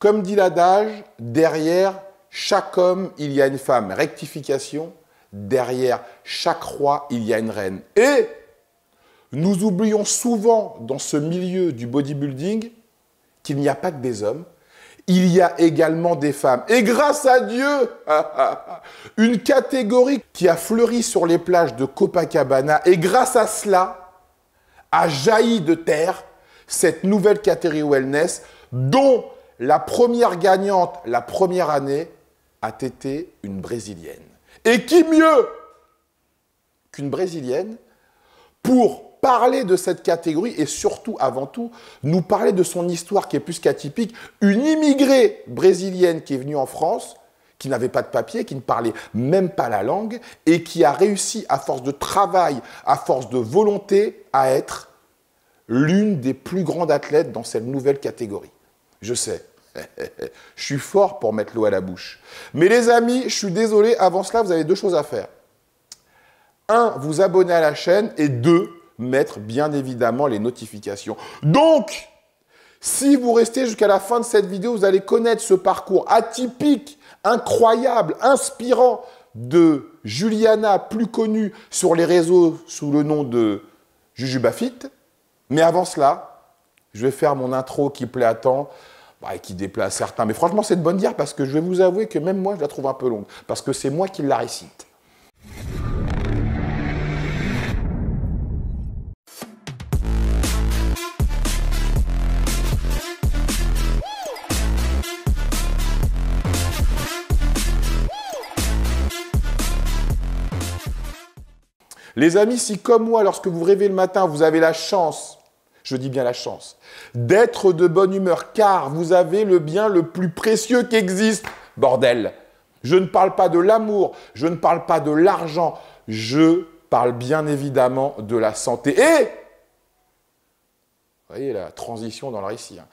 Comme dit l'adage, derrière chaque homme, il y a une femme. Rectification, derrière chaque roi, il y a une reine. Et nous oublions souvent dans ce milieu du bodybuilding qu'il n'y a pas que des hommes, il y a également des femmes. Et grâce à Dieu, une catégorie qui a fleuri sur les plages de Copacabana, et grâce à cela, a jailli de terre cette nouvelle catégorie wellness dont la première gagnante la première année a été une Brésilienne. Et qui mieux qu'une Brésilienne pour parler de cette catégorie et surtout, avant tout, nous parler de son histoire qui est plus qu'atypique. Une immigrée brésilienne qui est venue en France, qui n'avait pas de papier, qui ne parlait même pas la langue et qui a réussi, à force de travail, à force de volonté, à être l'une des plus grandes athlètes dans cette nouvelle catégorie. Je sais, je suis fort pour mettre l'eau à la bouche. Mais les amis, je suis désolé, avant cela, vous avez deux choses à faire. Un, vous abonner à la chaîne et deux, mettre bien évidemment les notifications. Donc, si vous restez jusqu'à la fin de cette vidéo, vous allez connaître ce parcours atypique, incroyable, inspirant de Juliana, plus connue sur les réseaux sous le nom de Jujubafit. Mais avant cela, je vais faire mon intro qui plaît à tant et qui déplace certains. Mais franchement, c'est de bonne dire parce que je vais vous avouer que même moi, je la trouve un peu longue, parce que c'est moi qui la récite. Les amis, si comme moi, lorsque vous rêvez le matin, vous avez la chance je dis bien la chance, d'être de bonne humeur, car vous avez le bien le plus précieux qui existe, bordel. Je ne parle pas de l'amour, je ne parle pas de l'argent, je parle bien évidemment de la santé. Et, vous voyez la transition dans le récit, hein.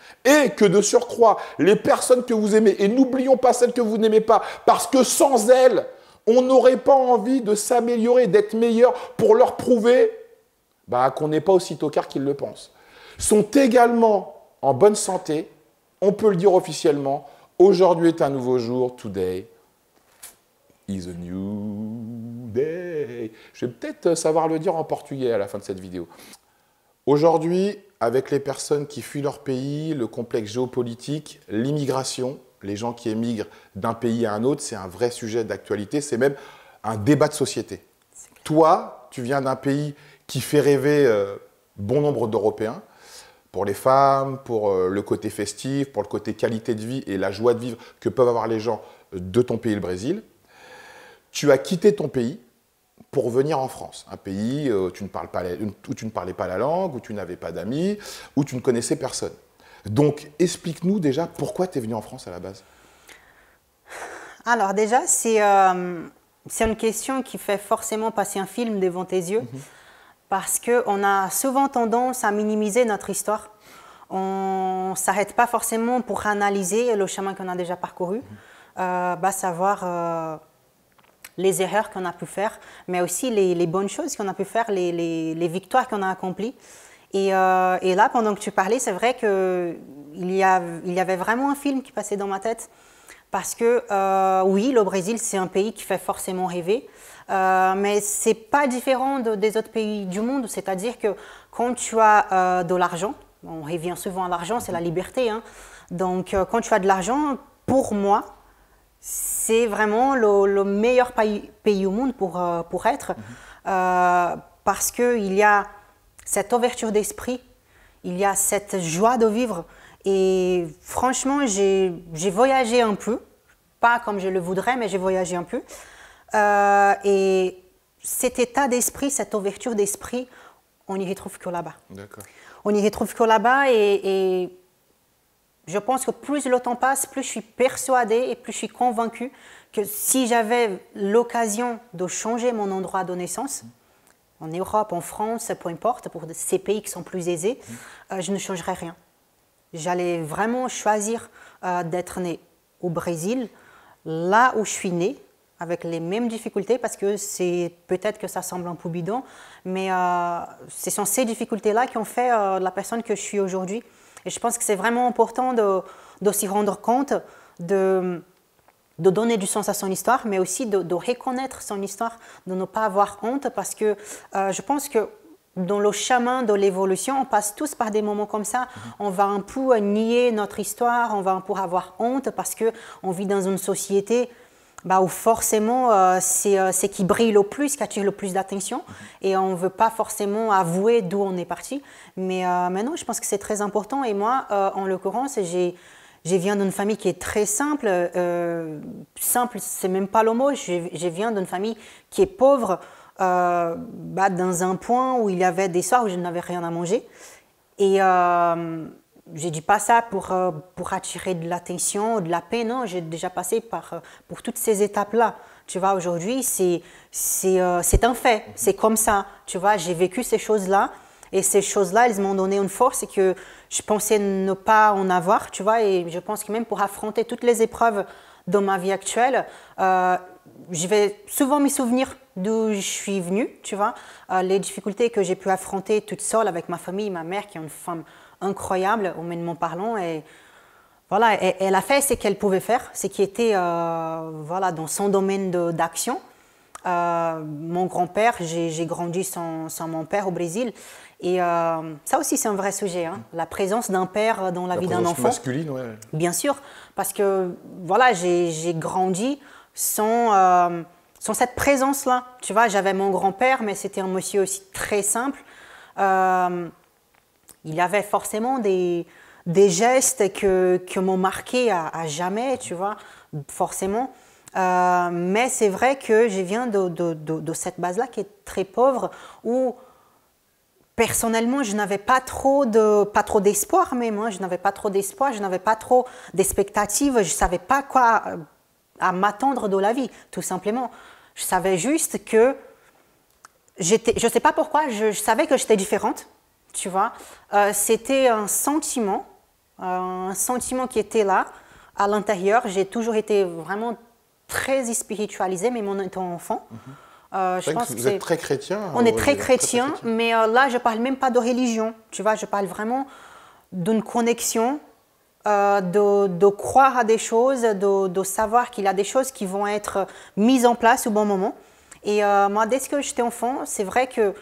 et que de surcroît, les personnes que vous aimez, et n'oublions pas celles que vous n'aimez pas, parce que sans elles, on n'aurait pas envie de s'améliorer, d'être meilleur pour leur prouver bah, qu'on n'est pas aussi tocard qu'ils le pensent sont également en bonne santé. On peut le dire officiellement, aujourd'hui est un nouveau jour, today is a new day. Je vais peut-être euh, savoir le dire en portugais à la fin de cette vidéo. Aujourd'hui, avec les personnes qui fuient leur pays, le complexe géopolitique, l'immigration, les gens qui émigrent d'un pays à un autre, c'est un vrai sujet d'actualité, c'est même un débat de société. Toi, tu viens d'un pays qui fait rêver euh, bon nombre d'Européens, pour les femmes, pour euh, le côté festif, pour le côté qualité de vie et la joie de vivre que peuvent avoir les gens euh, de ton pays, le Brésil. Tu as quitté ton pays pour venir en France, un pays euh, où tu ne, pas, tu ne parlais pas la langue, où tu n'avais pas d'amis, où tu ne connaissais personne. Donc explique-nous déjà pourquoi tu es venu en France à la base. Alors déjà, c'est une question qui fait forcément passer un film devant tes yeux. Mhm parce qu'on a souvent tendance à minimiser notre histoire. On ne s'arrête pas forcément pour analyser le chemin qu'on a déjà parcouru, mhm. euh, bah savoir euh, les erreurs qu'on a pu faire, mais aussi les, bonnes choses qu'on a pu faire, les, victoires qu'on a accomplies. Euh, et, là, pendant que tu parlais, c'est vrai qu'il y avait vraiment un film qui passait dans ma tête. Parce que oui, le Brésil, c'est un pays qui fait forcément rêver. Euh, mais ce n'est pas différent des autres pays du monde, c'est-à-dire que quand tu as euh, de l'argent, on revient souvent à l'argent, c'est la liberté. Hein. Donc euh, quand tu as de l'argent, pour moi, c'est vraiment le, meilleur pays, au monde pour, pour être, mhm. parce qu'il y a cette ouverture d'esprit, il y a cette joie de vivre. Et franchement, j'ai voyagé un peu, pas comme je le voudrais, mais j'ai voyagé un peu. Euh, et cet état d'esprit, cette ouverture d'esprit, on n'y retrouve que là-bas. On n'y retrouve que là-bas et, je pense que plus le temps passe, plus je suis persuadée et plus je suis convaincue que si j'avais l'occasion de changer mon endroit de naissance, en Europe, en France, peu importe, pour ces pays qui sont plus aisés, mm. euh, je ne changerais rien. J'allais vraiment choisir euh, d'être né au Brésil, là où je suis né, avec les mêmes difficultés parce que c'est peut-être que ça semble un peu bidon, mais euh, ce sont ces difficultés-là qui ont fait euh, la personne que je suis aujourd'hui. Et je pense que c'est vraiment important de, s'y rendre compte, de, donner du sens à son histoire, mais aussi de, reconnaître son histoire, de ne pas avoir honte parce que euh, je pense que dans le chemin de l'évolution, on passe tous par des moments comme ça. Mhm. On va un peu nier notre histoire, on va un peu avoir honte parce qu'on vit dans une société bah, où forcément euh, c'est euh, ce qui brille le plus, qui attire le plus d'attention. Et on ne veut pas forcément avouer d'où on est parti. Mais euh, maintenant, je pense que c'est très important. Et moi, en l'occurrence, j'ai. Je viens d'une famille qui est très simple. simple, c'est même pas le mot. Je, je viens d'une famille qui est pauvre, bah, dans un point où il y avait des soirs où je n'avais rien à manger. Et je dis pas ça pour, euh, pour attirer de l'attention, de la paix, non, hein. j'ai déjà passé par, euh, pour toutes ces étapes-là. Tu vois, aujourd'hui, c'est, c'est, euh, c'est un fait, c'est comme ça. Tu vois, j'ai vécu ces choses-là et ces choses-là, elles m'ont donné une force que je pensais ne pas en avoir, tu vois, et je pense que même pour affronter toutes les épreuves dans ma vie actuelle, je vais souvent me souvenir d'où je suis venue, tu vois, les difficultés que j'ai pu affronter toute seule avec ma famille, ma mère qui est une femme incroyable, humainement parlant. Et voilà, elle a fait ce qu'elle pouvait faire, ce qui était euh, voilà, dans son domaine d'action. Euh, mon grand-père, j'ai grandi sans, mon père au Brésil. Et euh, ça aussi, c'est un vrai sujet, hein. la présence d'un père dans la, vie d'un enfant. Bien sûr, parce que voilà, j'ai grandi sans, sans cette présence-là. Tu vois, j'avais mon grand-père, mais c'était un monsieur aussi très simple il y avait forcément des, des gestes que, m'ont marqué à, jamais, tu vois, forcément. Euh, mais c'est vrai que je viens de, cette base-là qui est très pauvre, où personnellement, je n'avais pas trop de, pas trop d'espoir même. moi, hein. Je n'avais pas trop d'espoir, je n'avais pas trop d'expectatives. Je savais pas quoi euh, à m'attendre de la vie, tout simplement. Je savais juste que Je ne sais pas pourquoi, je savais que j'étais différente tu vois. Euh, c'était un sentiment, euh, un sentiment qui était là, à l'intérieur. J'ai toujours été vraiment très spiritualisée, mais mon étant enfant. Mhm. Euh, je pense que vous êtes très chrétien. On est très chrétien, mais là, je ne parle même pas de religion. Tu vois, je parle vraiment d'une connexion, de, croire à des choses, de, de savoir qu'il y a des choses qui vont être mises en place au bon moment. Et moi, dès que j'étais enfant, c'est vrai que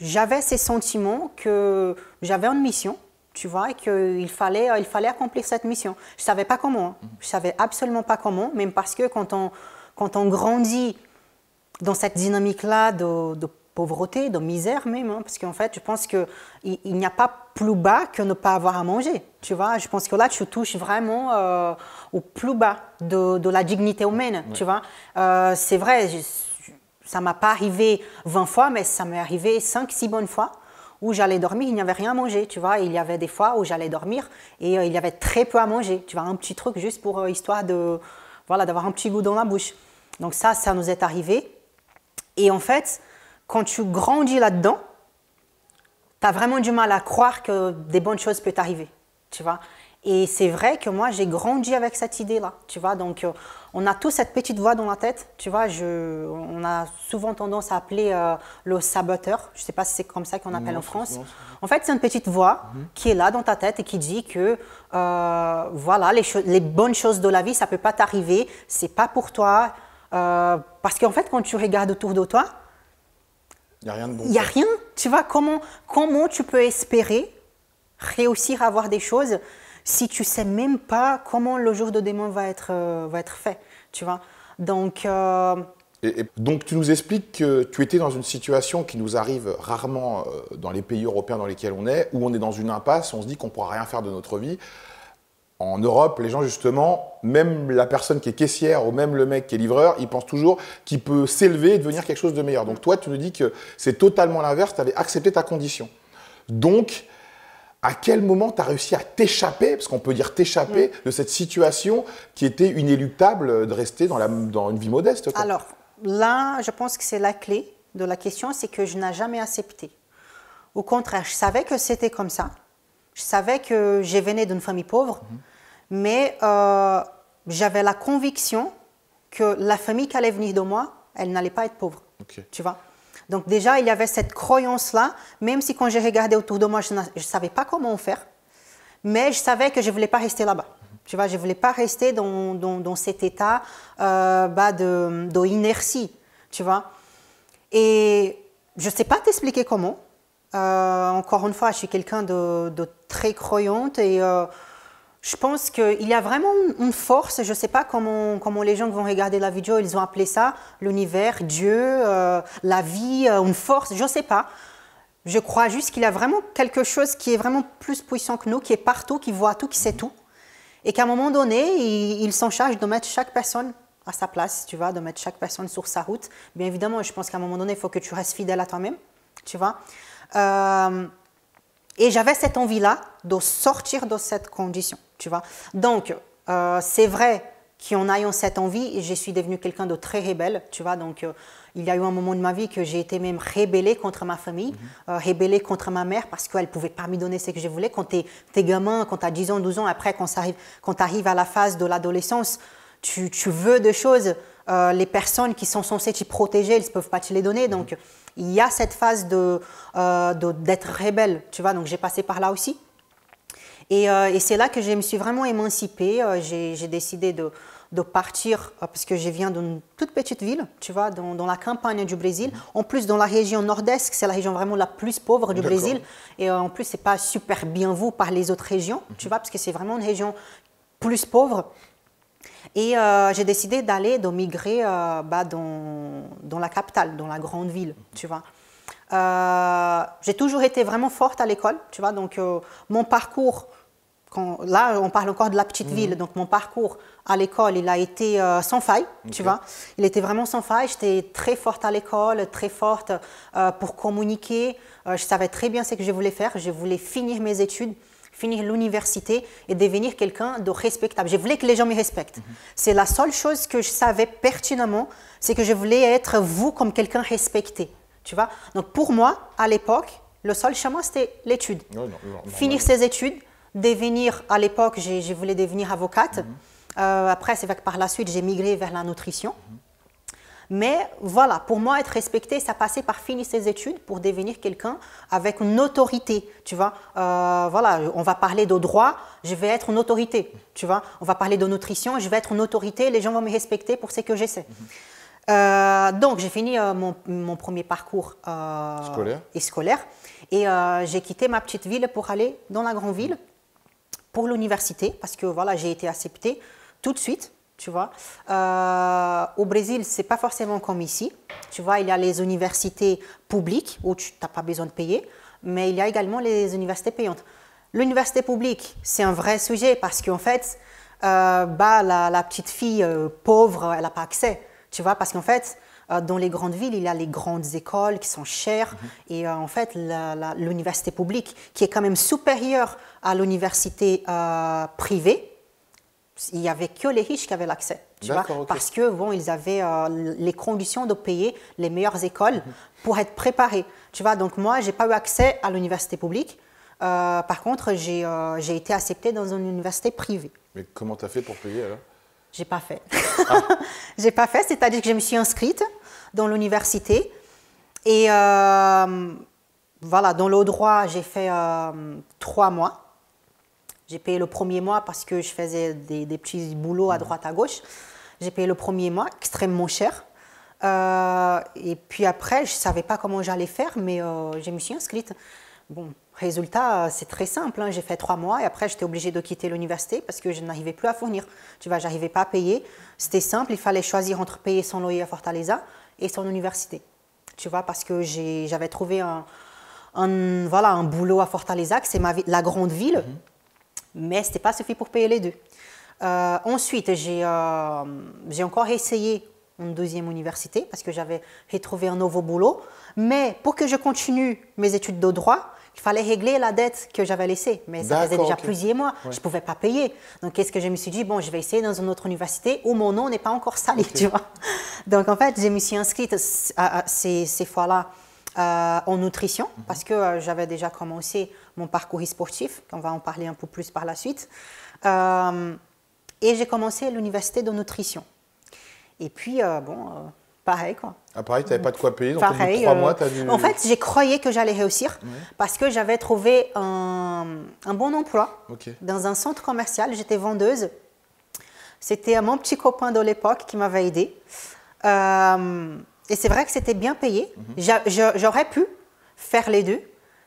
j'avais ces sentiments que j'avais une mission, tu vois, et qu'il fallait, il fallait accomplir cette mission. Je ne savais pas comment, hein. mhm. je ne savais absolument pas comment, même parce que quand on, quand on grandit dans cette dynamique-là de, pauvreté, de misère même, hein, parce qu'en fait, je pense qu'il il, n'y a pas plus bas que ne pas avoir à manger, tu vois. Je pense que là, tu touches vraiment euh, au plus bas de, la dignité humaine, tu vois. Euh, c'est vrai ça m'a pas arrivé 20 fois, mais ça m'est arrivé 5-6 bonnes fois où j'allais dormir, il n'y avait rien à manger, tu vois. Il y avait des fois où j'allais dormir et euh, il y avait très peu à manger, tu vois, un petit truc juste pour euh, histoire de, voilà, d'avoir un petit goût dans la bouche. Donc ça, ça nous est arrivé. Et en fait, quand tu grandis là-dedans, tu as vraiment du mal à croire que des bonnes choses peuvent arriver, tu vois. Et c'est vrai que moi, j'ai grandi avec cette idée-là, tu vois. Donc, euh, on a tous cette petite voix dans la tête, tu vois, on a souvent tendance à appeler euh, le saboteur, je ne sais pas si c'est comme ça qu'on appelle en France. En fait, c'est une petite voix mhm. qui est là dans ta tête et qui dit que euh, voilà, les, bonnes choses de la vie, ça ne peut pas t'arriver, c'est pas pour toi. Euh, parce qu'en fait, quand tu regardes autour de toi, il n'y a rien de bon. Il n'y a rien. Tu vois, comment, comment tu peux espérer réussir à avoir des choses si tu sais même pas comment le jour de demain va être fait tu vois. Donc. Euh, donc tu nous expliques que tu étais dans une situation qui nous arrive rarement euh, dans les pays européens dans lesquels on est, où on est dans une impasse, on se dit qu'on ne pourra rien faire de notre vie. En Europe, les gens justement, même la personne qui est caissière ou même le mec qui est livreur, ils pensent toujours qu'il peut s'élever et devenir quelque chose de meilleur. Donc mm. toi, tu nous dis que c'est totalement l'inverse, tu avais accepté ta condition. Donc, à quel moment tu as réussi à t'échapper, parce qu'on peut dire t'échapper, mm. de cette situation qui était inéluctable de rester dans, une vie modeste Alors là, je pense que c'est la clé de la question, c'est que je n'ai jamais accepté. Au contraire, je savais que c'était comme ça. Je savais que je venais d'une famille pauvre, mhm. mais euh, j'avais la conviction que la famille qui allait venir de moi, elle n'allait pas être pauvre. Tu vois donc déjà, il y avait cette croyance-là, même si quand j'ai regardé autour de moi, je ne savais pas comment faire, mais je savais que je ne voulais pas rester là-bas. Tu vois, je ne voulais pas rester dans, cet état euh, bah, de, tu vois. Et je ne sais pas t'expliquer comment. Euh, encore une fois, je suis quelqu'un de, très croyante et euh, je pense qu'il y a vraiment une force, je ne sais pas comment, comment, les gens qui vont regarder la vidéo, ils ont appelé ça l'univers, Dieu, euh, la vie, euh, une force, je ne sais pas. Je crois juste qu'il y a vraiment quelque chose qui est vraiment plus puissant que nous, qui est partout, qui voit tout, qui sait tout. Et qu'à un moment donné, il, s'en charge de mettre chaque personne à sa place, tu vois, de mettre chaque personne sur sa route. Bien évidemment, je pense qu'à un moment donné, il faut que tu restes fidèle à toi-même, tu vois. Euh, et j'avais cette envie-là de sortir de cette condition, tu vois. Donc, euh, c'est vrai qu'en ayant cette envie, je suis devenue quelqu'un de très rebelle, tu vois. Donc, euh, il y a eu un moment de ma vie que j'ai été même rébellée contre ma famille, mhm. euh, rebelle rébellée contre ma mère parce qu'elle ne pouvait pas me donner ce que je voulais. Quand tu es, gamin, quand tu as 10 ans, 12 ans, après, quand tu arrives à la phase de l'adolescence, tu, tu, veux des choses. Euh, les personnes qui sont censées t'y protéger, elles ne peuvent pas te les donner. Mhm. Donc, il y a cette phase d'être euh, de, d'être rebelle, tu vois, donc j'ai passé par là aussi. Et, euh, c'est là que je me suis vraiment émancipée. Euh, j'ai décidé de, partir parce que je viens d'une toute petite ville, tu vois, dans, la campagne du Brésil. Mhm. En plus, dans la région nord-est, c'est la région vraiment la plus pauvre du Brésil. Et en plus, c'est pas super bien vu par les autres régions, tu mhm. vois, parce que c'est vraiment une région plus pauvre. Et euh, j'ai décidé d'aller, de migrer euh, bah, dans, la capitale, dans la grande ville, tu vois. Euh, j'ai toujours été vraiment forte à l'école, tu vois. Donc, mon parcours, là, on parle encore de la petite mhm. ville. Donc, mon parcours à l'école, il a été sans faille, tu vois. Il était vraiment sans faille. J'étais très forte à l'école, très forte pour communiquer. je savais très bien ce que je voulais faire. Je voulais finir mes études finir l'université et devenir quelqu'un de respectable. Je voulais que les gens me respectent. Mhm. C'est la seule chose que je savais pertinemment, c'est que je voulais être vous comme quelqu'un respecté. Tu vois Donc pour moi, à l'époque, le seul chemin, c'était l'étude. Finir ses études, devenir, à l'époque, je, voulais devenir avocate. Mhm. Euh, après, c'est vrai que par la suite, j'ai migré vers la nutrition. Mhm. Mais voilà, pour moi, être respecté, ça passait par finir ses études pour devenir quelqu'un avec une autorité, tu vois. Euh, voilà, on va parler de droit, je vais être une autorité, tu vois. On va parler de nutrition, je vais être une autorité, les gens vont me respecter pour ce que j'essaie. Mhm. Euh, donc, j'ai fini euh, mon, mon, premier parcours scolaire. et scolaire et j'ai quitté ma petite ville pour aller dans la grande ville pour l'université parce que voilà, j'ai été acceptée tout de suite tu vois. Euh, au Brésil, c'est pas forcément comme ici, tu vois. Il y a les universités publiques où tu n'as pas besoin de payer, mais il y a également les universités payantes. L'université publique, c'est un vrai sujet parce qu'en fait, euh, bah, la, petite fille euh, pauvre, elle n'a pas accès, tu vois, parce qu'en fait, dans les grandes villes, il y a les grandes écoles qui sont chères. Mhm. Et en fait, l'université publique, qui est quand même supérieure à l'université privée, il n'y avait que les riches qui avaient l'accès. Parce que bon, ils avaient euh, les conditions de payer les meilleures écoles pour être préparés. Tu vois, donc moi, j'ai pas eu accès à l'université publique. Euh, par contre, euh, j'ai été acceptée dans une université privée. Mais comment tu as fait pour payer alors J'ai pas fait. Ah. j'ai pas fait, c'est-à-dire que je me suis inscrite dans l'université. Et voilà, dans le droit, j'ai fait trois mois. J'ai payé le premier mois parce que je faisais des, petits boulots à mhm. droite, à gauche. J'ai payé le premier mois extrêmement cher. Euh, et puis après, je ne savais pas comment j'allais faire, mais euh, je me suis inscrite. Bon, résultat, euh, c'est très simple. Hein. J'ai fait trois mois et après, j'étais obligée de quitter l'université parce que je n'arrivais plus à fournir. Tu vois, j'arrivais pas à payer. C'était simple, il fallait choisir entre payer son loyer à Fortaleza et son université. Tu vois, parce que j'avais trouvé un, voilà, un boulot à Fortaleza, que c'est la grande ville, mhm mais ce n'était pas suffisant pour payer les deux. Euh, ensuite, euh, j'ai encore essayé une deuxième université parce que j'avais retrouvé un nouveau boulot. Mais pour que je continue mes études de droit, il fallait régler la dette que j'avais laissée. Mais ça faisait déjà plusieurs mois, je ne pouvais pas payer. Donc, qu'est-ce que je me suis dit Bon, je vais essayer dans une autre université où mon nom n'est pas encore salé, tu vois. Donc, en fait, je me suis inscrite à, ces, ces fois-là euh, en nutrition, mhm. parce que euh, j'avais déjà commencé mon parcours sportif, on va en parler un peu plus par la suite. Euh, et j'ai commencé l'université de nutrition. Et puis, bon, pareil quoi. Ah, pareil, tu n'avais pas de quoi payer, donc pareil, trois mois, as dû... En fait, j'ai croyé que j'allais réussir parce que j'avais trouvé un, bon emploi dans un centre commercial, j'étais vendeuse. C'était mon petit copain de l'époque qui m'avait aidé. Euh, et c'est vrai que c'était bien payé. Mhm. J'aurais pu faire les deux.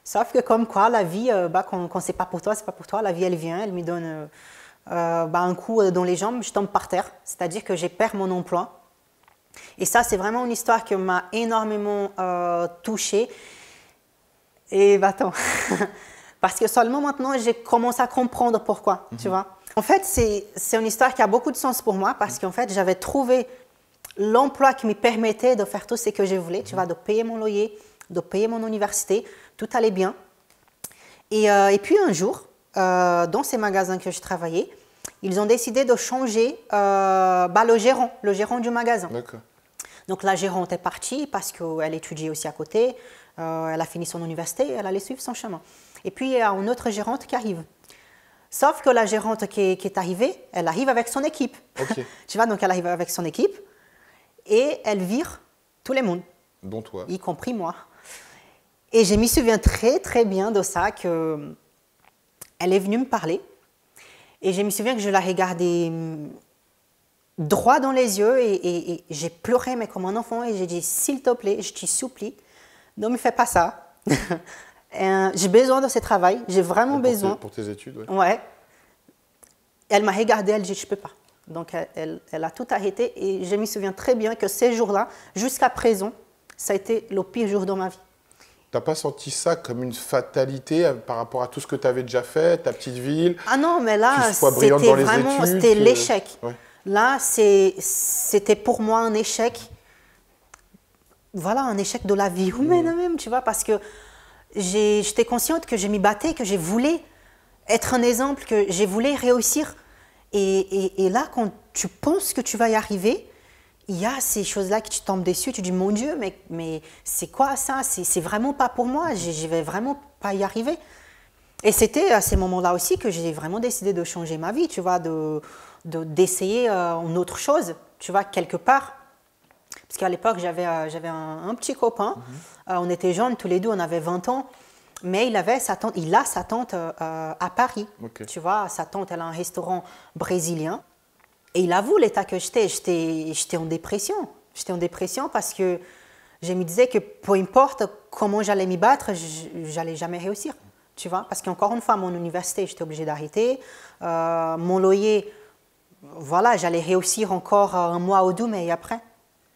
Sauf que comme quoi, la vie, euh, bah, quand, c'est pas pour toi, c'est pas pour toi. La vie, elle vient, elle me donne euh, euh, bah, un coup dans les jambes, je tombe par terre. C'est-à-dire que j'ai perdu mon emploi. Et ça, c'est vraiment une histoire qui m'a énormément touchée. Et va bah, Parce que seulement maintenant, j'ai commencé à comprendre pourquoi, tu mhm. vois. En fait, c'est une histoire qui a beaucoup de sens pour moi parce mhm. qu'en fait, j'avais trouvé l'emploi qui me permettait de faire tout ce que je voulais, tu vois, de payer mon loyer, de payer mon université, tout allait bien. Et, euh, puis un jour, euh, dans ces magasins que je travaillais, ils ont décidé de changer euh, bah, le gérant, le gérant du magasin. Donc la gérante est partie parce qu'elle étudiait aussi à côté, elle a fini son université, elle allait suivre son chemin. Et puis il y a une autre gérante qui arrive. Sauf que la gérante qui, est arrivée, elle arrive avec son équipe. Ok. tu vois, donc elle arrive avec son équipe et elle vire tout le monde. Dont toi. Y compris moi. Et je me souviens très très bien de ça, que elle est venue me parler. Et je me souviens que je la regardais mm, droit dans les yeux et, j'ai pleuré mais comme un enfant et j'ai dit s'il te plaît, je t'y supplie, ne me fais pas ça. Euh, j'ai besoin de ce travail, j'ai vraiment besoin. pour tes études, ouais. ouais. elle m'a regardée, elle dit je peux pas. Donc elle, a tout arrêté et je m'y souviens très bien que ces jours-là, jusqu'à présent, ça a été le pire jour de ma vie. T'as pas senti ça comme une fatalité euh, par rapport à tout ce que tu avais déjà fait, ta petite ville Ah non, mais là, c'était vraiment, c'était l'échec. Là, c'était pour moi un échec. Voilà, un échec de la vie humaine mmh. même, tu vois, parce que j'étais consciente que je m'y battais, que j'ai voulu être un exemple, que j'ai voulu réussir. Et, là, quand tu penses que tu vas y arriver, il y a ces choses-là qui te tombent dessus, tu dis mon Dieu, mais, c'est quoi ça C'est vraiment pas pour moi, je, vais vraiment pas y arriver. Et c'était à ces moments-là aussi que j'ai vraiment décidé de changer ma vie, tu vois, d'essayer de, euh, autre chose, tu vois, quelque part. Parce qu'à l'époque, j'avais euh, un, petit copain, mhm. euh, on était jeunes tous les deux, on avait 20 ans. Mais il avait sa tante, il a sa tante euh, euh, à Paris. Tu vois, sa tante, elle a un restaurant brésilien. Et il avoue l'état que j'étais. J'étais en dépression. J'étais en dépression parce que je me disais que peu importe comment j'allais m'y battre, j'allais jamais réussir. Tu vois, parce qu'encore une fois, mon université, j'étais obligé d'arrêter. Euh, mon loyer, voilà, j'allais réussir encore un mois ou deux, mais après,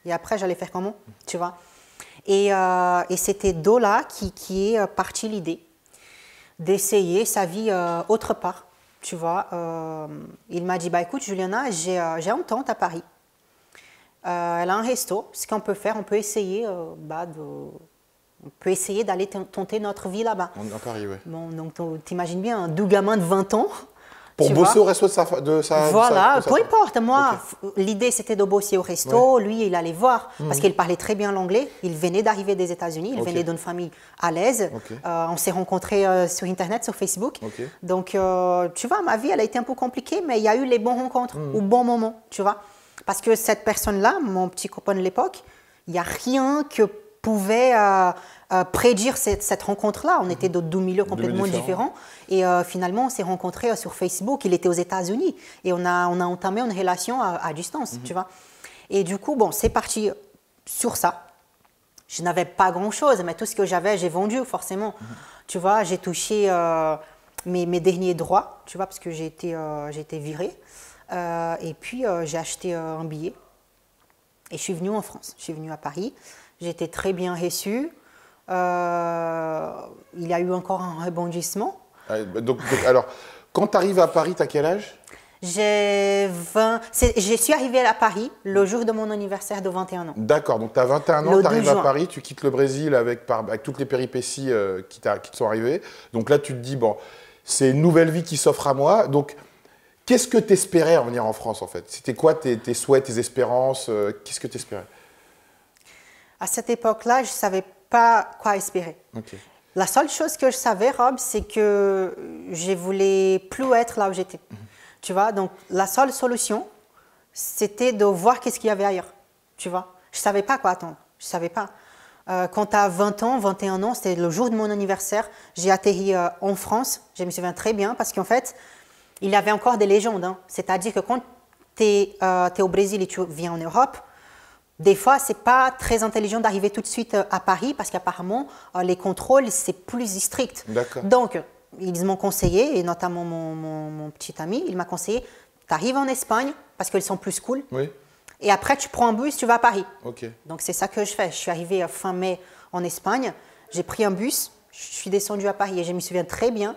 et après, j'allais faire comment Tu vois et, c'était euh, Dola qui, est euh, partie l'idée d'essayer sa vie euh, autre part. Tu vois, il m'a dit bah écoute Juliana, j'ai une tante à Paris. elle a un resto. Ce qu'on peut faire, on peut essayer bah, de on peut essayer d'aller tenter notre vie là-bas. En, Paris, oui. Bon, donc t'imagines bien, hein, doux gamin de 20 ans pour bosser au resto de sa. voilà, peu importe. Moi, l'idée c'était de bosser au resto. Lui, il allait voir mhm. parce qu'il parlait très bien l'anglais. Il venait d'arriver des États-Unis. Il venait d'une famille à l'aise. Euh, on s'est rencontrés euh, sur Internet, sur Facebook. Donc, euh, tu vois, ma vie, elle a été un peu compliquée, mais il y a eu les bons rencontres mhm. ou au bon moment, tu vois. Parce que cette personne-là, mon petit copain de l'époque, il n'y a rien que pouvait euh, prédire cette, rencontre-là. On était de deux milieux complètement différents. Et euh, finalement, on s'est rencontrés euh, sur Facebook. Il était aux États-Unis. Et on a, on a entamé une relation à, distance, mhm. tu vois. Et du coup, bon, c'est parti sur ça. Je n'avais pas grand-chose, mais tout ce que j'avais, j'ai vendu, forcément. Mhm. Tu vois, j'ai touché mes, mes, derniers droits, tu vois, parce que j'ai été, été, virée. et puis, j'ai acheté un billet. Et je suis venue en France. Je suis venue à Paris. J'étais très bien reçue. Euh, il y a eu encore un rebondissement. Ah, donc, alors, quand tu arrives à Paris, tu as quel âge j'ai 20. Je suis arrivée à Paris le jour de mon anniversaire de 21 ans. D'accord, donc tu as 21 ans, tu arrives à Paris, tu quittes le Brésil avec, par, toutes les péripéties euh, qui, qui, te sont arrivées. Donc là, tu te dis, bon, c'est une nouvelle vie qui s'offre à moi. Donc, qu'est-ce que tu espérais en venir en France en fait C'était quoi tes, souhaits, tes espérances euh, Qu'est-ce que tu espérais À cette époque-là, je ne savais pas quoi espérer. La seule chose que je savais, Rob, c'est que je voulais plus être là où j'étais. Mhm. Tu vois, donc la seule solution, c'était de voir qu'est-ce qu'il y avait ailleurs. Tu vois, je savais pas quoi attendre. Je savais pas. Euh, quand à 20 ans, 21 ans, c'était le jour de mon anniversaire, j'ai atterri euh, en France. Je me souviens très bien parce qu'en fait, il y avait encore des légendes. Hein. C'est-à-dire que quand tu es, es, euh, au Brésil et tu viens en Europe, des fois, c'est pas très intelligent d'arriver tout de suite euh, à Paris parce qu'apparemment, euh, les contrôles, c'est plus strict. Donc, ils m'ont conseillé, et notamment mon, petit ami, il m'a conseillé, tu arrives en Espagne parce qu'ils sont plus cool. Oui. Et après, tu prends un bus, tu vas à Paris. Ok. Donc, c'est ça que je fais. Je suis arrivée euh, fin mai en Espagne. J'ai pris un bus, je suis descendue à Paris et je m'y souviens très bien.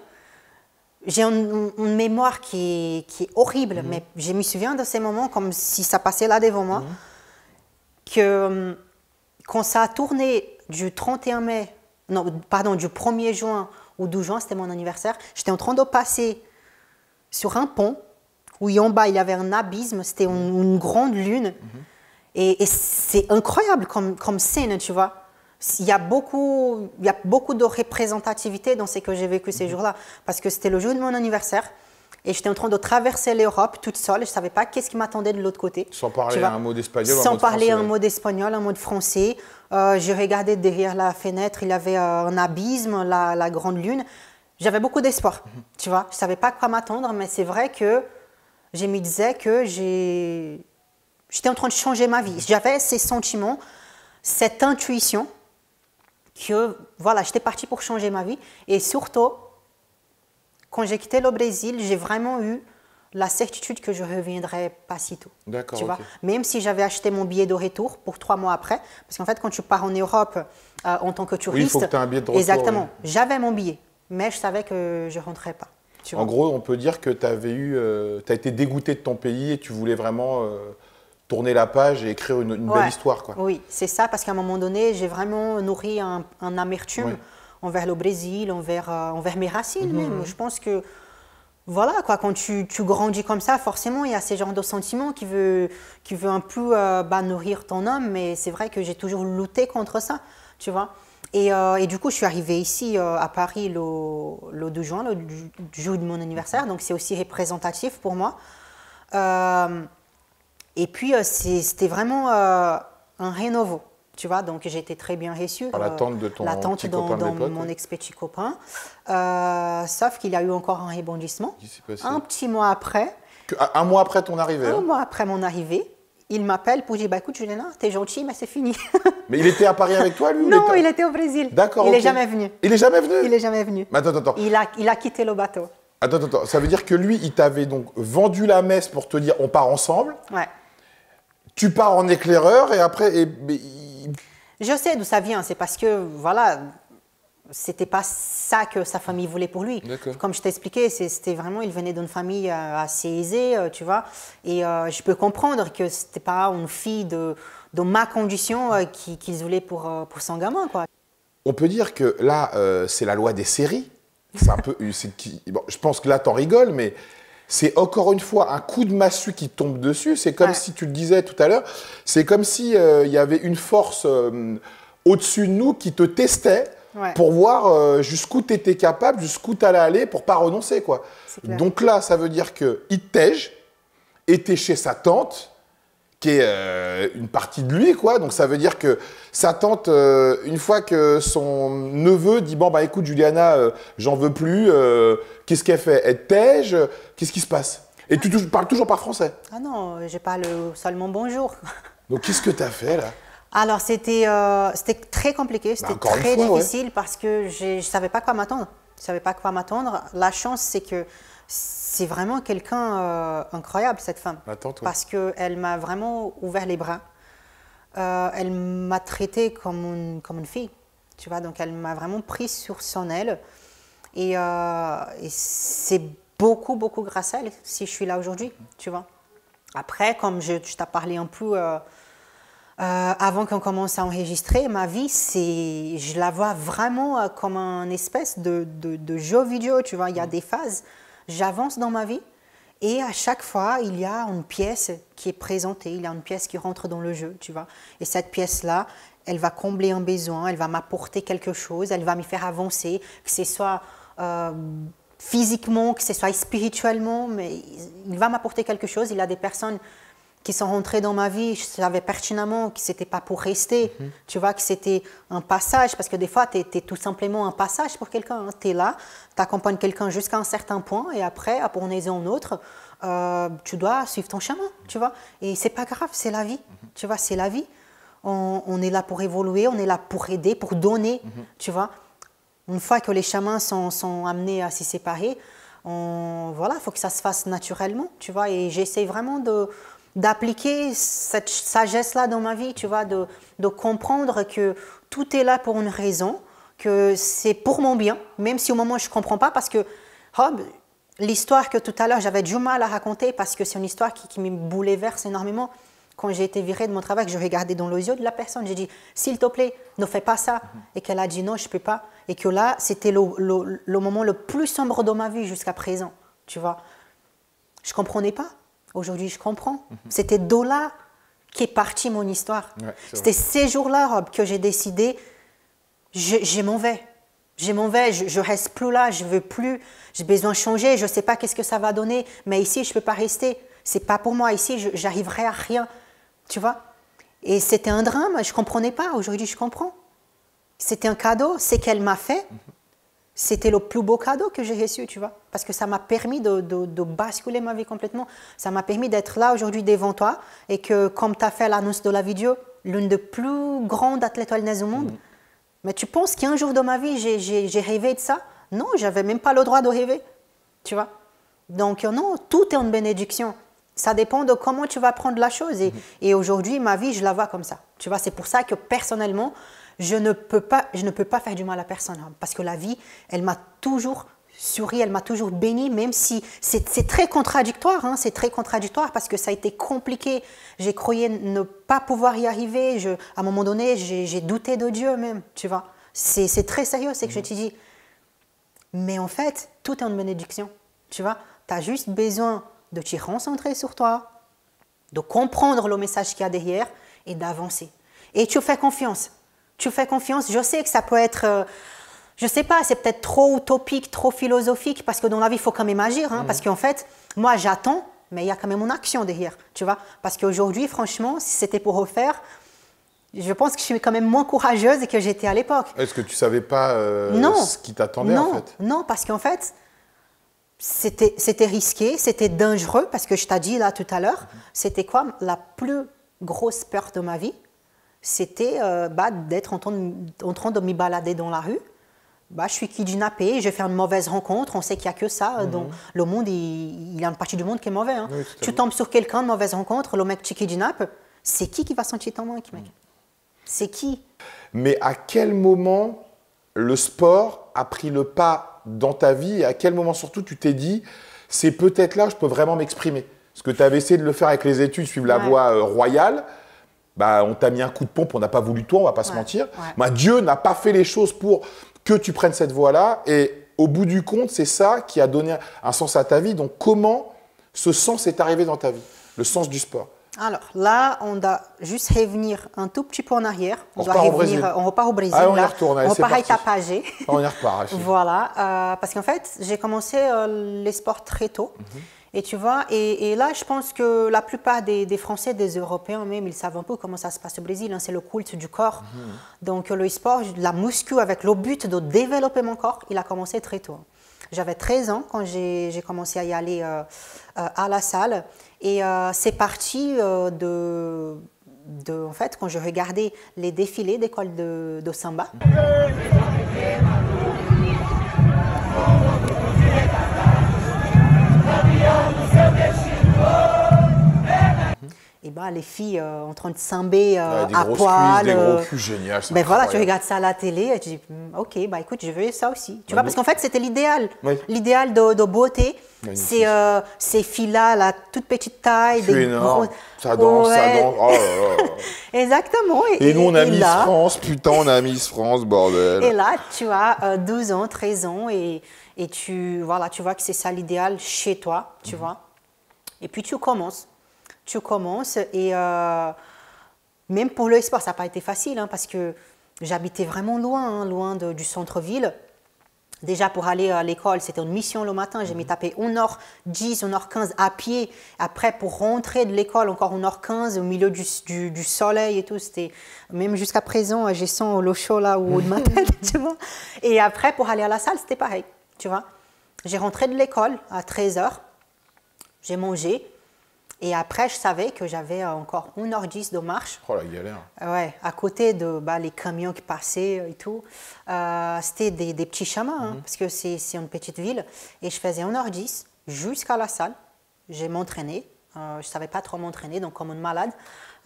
J'ai une, mémoire qui, est horrible, mhm. mais je me souviens de ces moments comme si ça passait là devant moi. Mhm que hum, quand ça a tourné du 31 mai, non, pardon, du 1er juin ou 12 juin, c'était mon anniversaire, j'étais en train de passer sur un pont où en bas il y avait un abysme, c'était une, mhm. grande lune. Mhm. Et, c'est incroyable comme, comme scène, tu vois. Il y, a beaucoup, il y a beaucoup de représentativité dans ce que j'ai vécu ces mhm. jours-là, parce que c'était le jour de mon anniversaire. Et j'étais en train de traverser l'Europe toute seule. Je ne savais pas qu'est-ce qui m'attendait de l'autre côté. Sans parler un mot d'espagnol. Sans un mot parler un mot d'espagnol, un mot de français. Euh, je regardais derrière la fenêtre, il y avait euh, un abysme, la, grande lune. J'avais beaucoup d'espoir, mhm. tu vois. Je ne savais pas quoi m'attendre, mais c'est vrai que je me disais que j'étais en train de changer ma vie. J'avais ces sentiments, cette intuition que voilà, j'étais partie pour changer ma vie. Et surtout, quand j'ai quitté le Brésil, j'ai vraiment eu la certitude que je ne reviendrai pas si tôt. D'accord. Tu vois, même si j'avais acheté mon billet de retour pour trois mois après, parce qu'en fait, quand tu pars en Europe euh, en tant que touriste. il faut que tu aies un billet de retour. Exactement. J'avais mon billet, mais je savais que je ne rentrais pas. en gros, on peut dire que tu avais eu. Euh, tu as été dégoûté de ton pays et tu voulais vraiment. Euh, tourner la page et écrire une, belle histoire. Quoi. Oui, c'est ça, parce qu'à un moment donné, j'ai vraiment nourri un, amertume envers le Brésil, envers, euh, envers mes racines mhm, même. Je pense que voilà, quoi, quand tu, grandis comme ça, forcément, il y a ce genre de sentiments qui veut, qui veut un peu euh, bah, nourrir ton homme. Mais c'est vrai que j'ai toujours lutté contre ça, tu vois. Et, euh, du coup, je suis arrivée ici à Paris le, 2 juin, le, jour de mon anniversaire. Donc, c'est aussi représentatif pour moi. et puis, c'était vraiment un renouveau. Tu vois, donc j'étais très bien reçue. À l'attente euh, de ton mon ex-petit copain. Euh, sauf qu'il y a eu encore un rebondissement. Un petit mois après. Ah, un mois après ton arrivée Un hein. mois après mon arrivée il m'appelle pour dire bah, écoute, Juliana, t'es gentil mais c'est fini. mais il était à Paris avec toi, lui Non, il était, au Brésil. D'accord. Il n'est jamais venu. Il n'est jamais venu Il n'est jamais venu. Mais attends, attends. Il a, il a quitté le bateau. Attends, attends. Ça veut dire que lui, il t'avait donc vendu la messe pour te dire on part ensemble. Ouais. Tu pars en éclaireur et après. Je sais d'où ça vient, c'est parce que, voilà, c'était pas ça que sa famille voulait pour lui. Comme je t'ai expliqué, c'était vraiment, il venait d'une famille euh, assez aisée, euh, tu vois. Et euh, je peux comprendre que c'était pas une fille de, ma condition qu'ils voulaient pour, pour son gamin, quoi. On peut dire que là, c'est la loi des séries. C'est un peu. je pense que là, t'en rigoles, mais c'est encore une fois un coup de massue qui tombe dessus. C'est comme si, tu le disais tout à l'heure, c'est comme si euh, il y avait une force euh, au-dessus de nous qui te testait. pour voir euh, jusqu'où tu étais capable, jusqu'où tu allais aller pour pas renoncer. quoi. Donc là, ça veut dire que il était chez sa tante, qui est euh, une partie de lui, quoi. Donc ça veut dire que sa tante, euh, une fois que son neveu dit bon bah écoute Juliana, euh, j'en veux plus, qu'est-ce qu'elle fait Elle tège Qu'est-ce qui se passe Et tu, parles toujours par français Ah non, je le seulement bonjour. Donc qu'est-ce que tu as fait là Alors c'était c'était très compliqué, c'était bah, très difficile parce que je savais pas quoi m'attendre. Je savais pas quoi m'attendre. La chance c'est que c'est vraiment quelqu'un euh, incroyable, cette femme. Parce qu'elle m'a vraiment ouvert les bras. Euh, elle m'a traité comme une, fille, tu vois. Donc, elle m'a vraiment pris sur son aile. Euh, et, c'est beaucoup, beaucoup grâce à elle si je suis là aujourd'hui, tu vois. Après, comme je, t'ai parlé un peu avant qu'on commence à enregistrer, ma vie, c'est, je la vois vraiment comme un espèce de, de, jeu vidéo, tu vois. Il y a mm. des phases j'avance dans ma vie et à chaque fois, il y a une pièce qui est présentée, il y a une pièce qui rentre dans le jeu, tu vois. Et cette pièce-là, elle va combler un besoin, elle va m'apporter quelque chose, elle va me faire avancer, que ce soit euh, physiquement, que ce soit spirituellement, mais il va m'apporter quelque chose. Il a des personnes qui sont rentrés dans ma vie, je savais pertinemment que ce n'était pas pour rester, mhm. tu vois, que c'était un passage, parce que des fois, tu es, tout simplement un passage pour quelqu'un. Hein. Tu es là, tu accompagnes quelqu'un jusqu'à un certain point, et après, pour en ou un autre, euh, tu dois suivre ton chemin, tu vois. Et c'est pas grave, c'est la vie, mhm. tu vois, c'est la vie. On, est là pour évoluer, on est là pour aider, pour donner, mhm. tu vois. Une fois que les chemins sont, amenés à s'y séparer, on, voilà, il faut que ça se fasse naturellement, tu vois. Et j'essaie vraiment de d'appliquer cette sagesse-là dans ma vie, tu vois, de, comprendre que tout est là pour une raison, que c'est pour mon bien, même si au moment je ne comprends pas, parce que Rob, l'histoire que tout à l'heure j'avais du mal à raconter, parce que c'est une histoire qui, me bouleverse énormément, quand j'ai été virée de mon travail, que je regardais dans les yeux de la personne, j'ai dit, s'il te plaît, ne fais pas ça. Et qu'elle a dit, non, je ne peux pas. Et que là, c'était le, moment le plus sombre de ma vie jusqu'à présent, tu vois. Je ne comprenais pas. Aujourd'hui, je comprends. Mhm. C'était de là qu'est partie mon histoire. C'était ces jours-là, Rob, que j'ai décidé, j'ai mon m'en vais. Je m'en vais, je, je, reste plus là, je veux plus, j'ai besoin de changer, je ne sais pas qu'est-ce que ça va donner, mais ici, je ne peux pas rester. C'est pas pour moi, ici, j'arriverai à rien. Tu vois Et c'était un drame, je ne comprenais pas. Aujourd'hui, je comprends. C'était un cadeau, c'est qu'elle m'a fait. Mhm c'était le plus beau cadeau que j'ai reçu, tu vois. Parce que ça m'a permis de, basculer ma vie complètement. Ça m'a permis d'être là aujourd'hui devant toi et que, comme tu as fait l'annonce de la vidéo, l'une des plus grandes athlètes wellness au monde. Mm. Mais tu penses qu'un jour de ma vie, j'ai rêvé de ça Non, j'avais même pas le droit de rêver, tu vois. Donc euh, non, tout est une bénédiction. Ça dépend de comment tu vas prendre la chose. Et, mm. et aujourd'hui, ma vie, je la vois comme ça. Tu vois, c'est pour ça que personnellement, je ne peux pas, faire du mal à personne. Hein, parce que la vie, elle m'a toujours souri, elle m'a toujours béni, même si c'est très contradictoire, hein, c'est très contradictoire parce que ça a été compliqué. J'ai croyé ne pas pouvoir y arriver. à un moment donné, j'ai douté de Dieu même, tu vois. C'est très sérieux, c'est que je te dis. Mais en fait, tout est une bénédiction, tu vois. Tu as juste besoin de te concentrer sur toi, de comprendre le message qu'il y a derrière et d'avancer. Et tu fais confiance tu fais confiance. Je sais que ça peut être, euh, je ne sais pas, c'est peut-être trop utopique, trop philosophique, parce que dans la vie, il faut quand même agir. Hein, mm. Parce qu'en fait, moi, j'attends, mais il y a quand même mon action derrière, tu vois. Parce qu'aujourd'hui, franchement, si c'était pour refaire, je pense que je suis quand même moins courageuse que j'étais à l'époque. Est-ce que tu ne savais pas euh, ce qui t'attendait en fait Non, parce qu'en fait, c'était risqué, c'était dangereux, parce que je t'ai dit là tout à l'heure, c'était quoi la plus grosse peur de ma vie c'était euh, bah, d'être en, train de me balader dans la rue. Bah, je suis kidnappé, j'ai fait une mauvaise rencontre, on sait qu'il n'y a que ça. Euh, mhm. le monde, il, y a une partie du monde qui est mauvais. Hein. tu tombes sur quelqu'un de mauvaise rencontre, le mec, tu kidnappes, c'est qui qui va sentir ton manque, mec mhm. C'est qui Mais à quel moment le sport a pris le pas dans ta vie et à quel moment surtout tu t'es dit, c'est peut-être là je peux vraiment m'exprimer ce que tu avais essayé de le faire avec les études, suivre la voie euh, royale. Bah, on t'a mis un coup de pompe, on n'a pas voulu toi, on va pas se mentir. Bah, Dieu n'a pas fait les choses pour que tu prennes cette voie-là. Et au bout du compte, c'est ça qui a donné un sens à ta vie. Donc, comment ce sens est arrivé dans ta vie Le sens du sport. Alors là, on doit juste revenir un tout petit peu en arrière. On, va repart revenir, euh, on repart au Brésil. Ah, on y retourne, on repart On y repart. voilà, euh, parce qu'en fait, j'ai commencé euh, les sports très tôt. Mhm. Et tu vois, et, là, je pense que la plupart des, Français, des Européens même, ils savent un peu comment ça se passe au Brésil. c'est le culte du corps. Donc le sport, la muscu, avec le but de développer mon corps, il a commencé très tôt. J'avais 13 ans quand j'ai commencé à y aller à la salle. Et c'est parti de, de, en fait, quand je regardais les défilés d'école de, samba. Bah, les filles euh, en train de simber euh, à poil. Cuisses, euh, génial. Ben voilà, tu regardes ça à la télé et tu dis, hmm, ok, bah écoute, je veux ça aussi. Tu vois, parce qu'en fait, c'était l'idéal. L'idéal de, beauté. C'est ces filles-là, la toute petite taille. Ça danse, ça danse. Oh Exactement. Et, nous, on a mis France, putain, on a mis France, bordel. Et là, tu as 12 ans, 13 ans et, et tu, voilà, tu vois que c'est ça l'idéal chez toi, tu mhm. vois. Et puis tu commences tu commences. Et euh, même pour sport, ça n'a pas été facile, hein, parce que j'habitais vraiment loin, hein, loin du centre-ville. Déjà pour aller à l'école, c'était une mission le matin. J'ai mis tapé 1h10, 1h15 à pied. Après, pour rentrer de l'école, encore 1h15 au milieu du, soleil et tout. C'était même jusqu'à présent, euh, j'ai sens l'eau chaude là ou de matin. tu vois. Et après, pour aller à la salle, c'était pareil, tu vois. J'ai rentré de l'école à 13h. J'ai mangé. Et après, je savais que j'avais encore 1h10 de marche. Oh la galère Ouais, à côté de bah, les camions qui passaient et tout. Euh, c'était des, petits chemins, hein, mhm. parce que c'est une petite ville. Et je faisais 1h10 jusqu'à la salle. J'ai m'entraîné. Euh, je ne savais pas trop m'entraîner, donc comme une malade.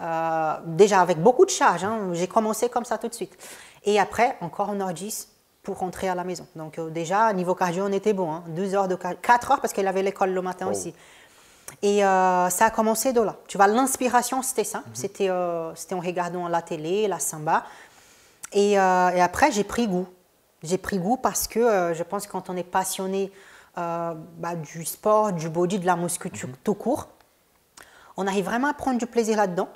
Euh, déjà avec beaucoup de charge, hein. j'ai commencé comme ça tout de suite. Et après, encore 1h10 pour rentrer à la maison. Donc déjà, niveau cardio, on était bon. Hein, 2 heures de 4 heures parce qu'elle avait l'école le matin oh. aussi. Et euh, ça a commencé de là. Tu vois, l'inspiration, c'était ça. Mhm. Euh, c'était en regardant la télé, la samba. Euh, et, après, j'ai pris goût. J'ai pris goût parce que je pense que quand on est passionné bah, du sport, du body, de la musculature mhm. tout court, on arrive vraiment à prendre du plaisir là-dedans.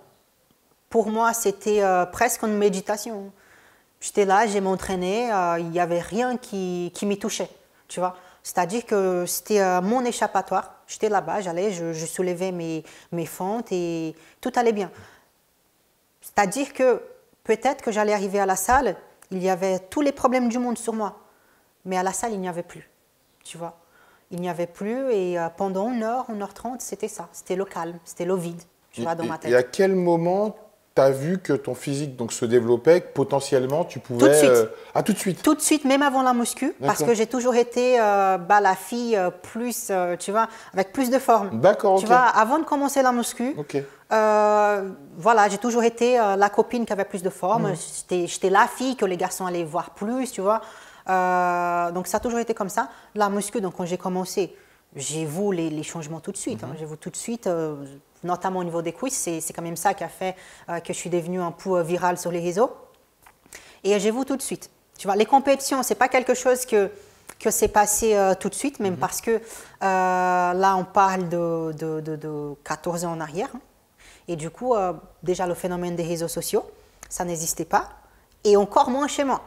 Pour moi, c'était presque une méditation. J'étais là, j'ai m'entraîné, il n'y avait rien qui, qui m'y touchait, tu vois. C'est-à-dire que c'était euh, mon échappatoire. J'étais là-bas, j'allais, je, soulevais mes, mes fentes et tout allait bien. C'est-à-dire que peut-être que j'allais arriver à la salle, il y avait tous les problèmes du monde sur moi. Mais à la salle, il n'y avait plus. Tu vois Il n'y avait plus et euh, pendant une heure, une heure trente, c'était ça. C'était le calme, c'était le vide. Tu vois, dans ma tête. Et à quel moment tu as vu que ton physique donc, se développait, que potentiellement tu pouvais. Tout de suite. Euh, ah, tout de suite. Tout de suite, même avant la muscu, parce que j'ai toujours été euh, bah, la fille euh, plus, tu vois, avec plus de forme. D'accord, Tu vois, avant de commencer la muscu, voilà, j'ai toujours été la copine qui avait plus de forme. Mhm. J'étais la fille que les garçons allaient voir plus, tu vois. donc ça a toujours été comme ça. La muscu, donc quand j'ai commencé, j'ai vu les, changements tout de suite. Mhm. Hein. j'ai vu tout de suite notamment au niveau des quiz. C'est quand même ça qui a fait euh, que je suis devenue un peu viral sur les réseaux. Et voyez-vous tout de suite. Tu vois, les compétitions, c'est pas quelque chose que que c'est passé euh, tout de suite, même mhm. parce que euh, là, on parle de, de, 14 ans en arrière. Hein. Et du coup, déjà, le phénomène des réseaux sociaux, ça n'existait pas. Et encore moins chez moi.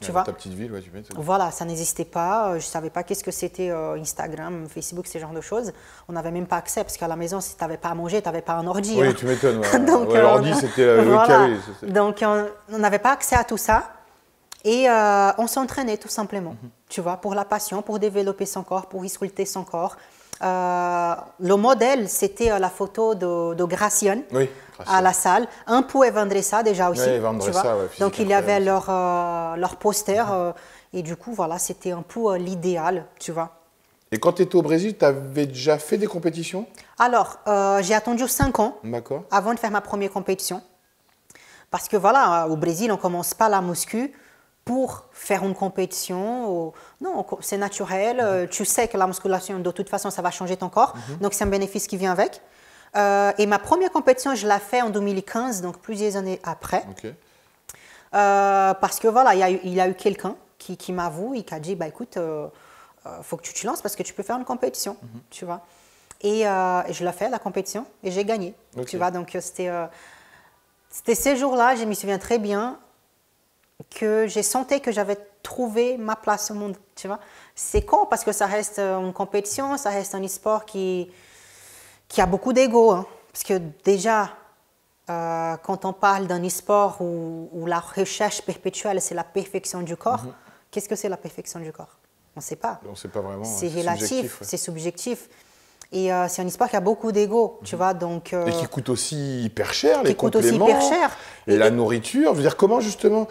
Tu vois ville, Voilà, ça n'existait pas. Euh, je ne savais pas qu'est-ce que c'était euh, Instagram, Facebook, ce genre de choses. On n'avait même pas accès parce qu'à la maison, si tu n'avais pas à manger, tu n'avais pas un ordi. Oui, hein. tu m'étonnes. Donc, euh, l'ordi, c'était le voilà. Donc, on n'avait pas accès à tout ça. Et on s'entraînait tout simplement, mhm. tu vois, pour la passion, pour développer son corps, pour sculpter son corps. Euh, le modèle, c'était euh, la photo de, de à la salle. Un pouvait vendre ça déjà aussi. Donc, il y avait leur, euh, leur poster. et du coup, voilà, c'était un peu l'idéal, tu vois. Et quand tu étais au Brésil, tu avais déjà fait des compétitions Alors, j'ai attendu 5 ans avant de faire ma première compétition. Parce que voilà, au Brésil, on commence pas la muscu pour faire une compétition. Non, c'est naturel. Euh, mhm. Tu sais que la musculation, de toute façon, ça va changer ton corps. Mhm. Donc, c'est un bénéfice qui vient avec. Euh, et ma première compétition, je l'ai fait en 2015, donc plusieurs années après. Euh, parce que voilà, il y a eu, quelqu'un qui, qui m'avoue et qui a dit bah, écoute, faut que tu te lances parce que tu peux faire une compétition. Mhm. Tu vois et, je l'ai fait, la compétition, et j'ai gagné. Tu vois, donc c'était. C'était ces jours-là, je m'y souviens très bien que j'ai senti que j'avais trouvé ma place au monde, tu vois. C'est con parce que ça reste euh, une compétition, ça reste un esport sport qui, qui a beaucoup d'ego. Hein. Parce que déjà, euh, quand on parle d'un e-sport où, où, la recherche perpétuelle, c'est la perfection du corps, mhm. qu'est-ce que c'est la perfection du corps On ne sait pas. On sait pas vraiment. Hein. C'est relatif, c'est subjectif. Et euh, c'est un e-sport qui a beaucoup d'ego, tu mhm. vois. Donc, et qui coûte aussi hyper cher, les compléments. Aussi hyper cher. Et, et, la nourriture. Je veux dire, comment justement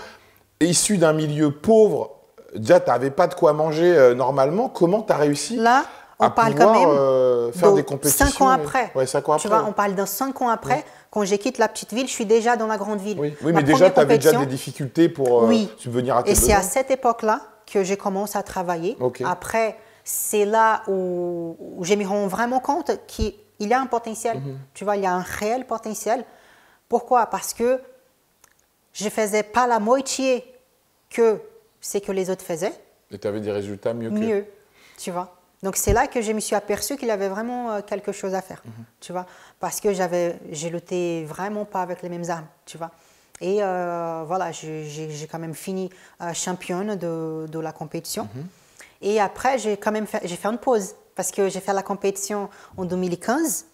issu d'un milieu pauvre, déjà, tu n'avais pas de quoi manger euh, normalement. Comment tu as réussi Là, on à parle pouvoir, quand même euh, faire des compétitions. Cinq ans après. Ouais, cinq ans après. Tu vois, on parle d'un cinq ans après. Quand j'ai quitte la petite ville, je suis déjà dans la grande ville. Oui, mais déjà, tu avais déjà des difficultés pour venir euh, oui. subvenir à tes Et c'est à cette époque-là que j'ai commencé à travailler. Après, c'est là où, où j'ai rends vraiment compte qu'il y a un potentiel. Mhm. Tu vois, il y a un réel potentiel. Pourquoi Parce que je faisais pas la moitié que ce que les autres faisaient. Et tu avais des résultats mieux que Mieux, tu vois. Donc c'est là que je me suis aperçue qu'il avait vraiment euh, quelque chose à faire, mhm. tu vois. Parce que j'avais, j'ai luttais vraiment pas avec les mêmes armes, tu vois. Et euh, voilà, j'ai quand même fini euh, championne de, la compétition. Mhm. Et après, j'ai quand même fait, j'ai fait une pause parce que j'ai fait la compétition en 2015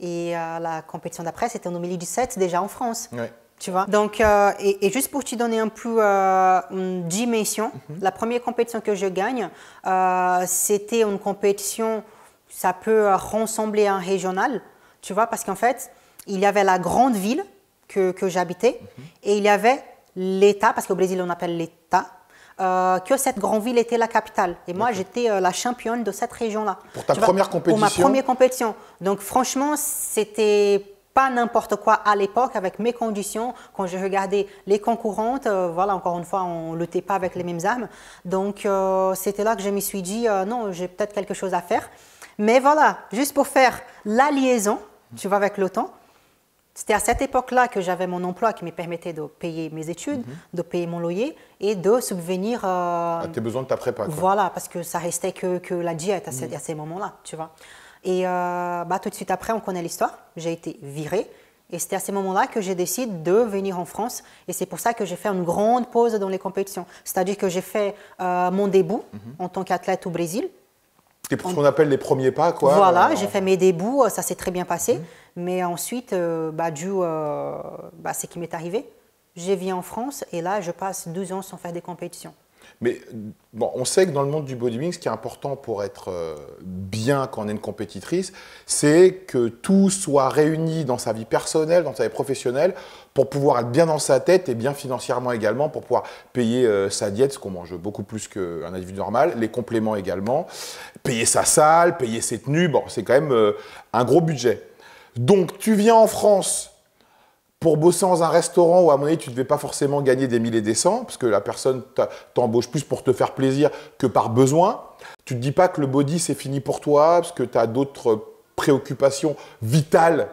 et la compétition d'après, c'était en 2017 déjà en France. Ouais. Tu vois Donc, euh, et, juste pour te donner un peu euh, une dimension, mhm. la première compétition que je gagne, euh, c'était une compétition, ça peut ressembler à un régional, tu vois, parce qu'en fait, il y avait la grande ville que, j'habitais mhm. et il y avait l'État, parce qu'au Brésil on appelle l'État, que cette grande ville était la capitale. Et moi, j'étais la championne de cette région-là. Pour ta première compétition Pour ma première compétition. Donc, franchement, c'était pas n'importe quoi à l'époque avec mes conditions. Quand j'ai regardé les concurrentes, euh, voilà, encore une fois, on ne luttait pas avec les mêmes armes Donc, euh, c'était là que je me suis dit, euh, non, j'ai peut-être quelque chose à faire. Mais voilà, juste pour faire la liaison, tu vois, avec le temps, c'était à cette époque-là que j'avais mon emploi qui me permettait de payer mes études, mhm. de payer mon loyer et de subvenir... à tes besoins de ta prépa. Voilà, parce que ça restait que, que la diète à ces mhm. moments-là, tu vois. Et euh, bah, tout de suite après, on connaît l'histoire. J'ai été virée. Et c'était à ce moment-là que j'ai décidé de venir en France. Et c'est pour ça que j'ai fait une grande pause dans les compétitions. C'est-à-dire que j'ai fait euh, mon début mhm. en tant qu'athlète au Brésil. C'est pour ce qu'on appelle les premiers pas, quoi. Voilà, euh, j'ai fait mes débuts, ça s'est très bien passé. Mhm. Mais ensuite, bah, dû bah, ce qui m'est arrivé, J'ai vécu en France et là, je passe deux ans sans faire des compétitions. Mais bon, on sait que dans le monde du bodybuilding, ce qui est important pour être euh, bien quand on est une compétitrice, c'est que tout soit réuni dans sa vie personnelle, dans sa vie professionnelle, pour pouvoir être bien dans sa tête et bien financièrement également, pour pouvoir payer euh, sa diète, ce qu'on mange beaucoup plus qu'un individu normal, les compléments également, payer sa salle, payer ses tenues, bon, c'est quand même euh, un gros budget. Donc tu viens en France pour bosser dans un restaurant où, à mon avis, tu ne devais pas forcément gagner des milliers et des cents, parce que la personne t'embauche plus pour te faire plaisir que par besoin. Tu ne te dis pas que le body, c'est fini pour toi, parce que tu as d'autres préoccupations vitales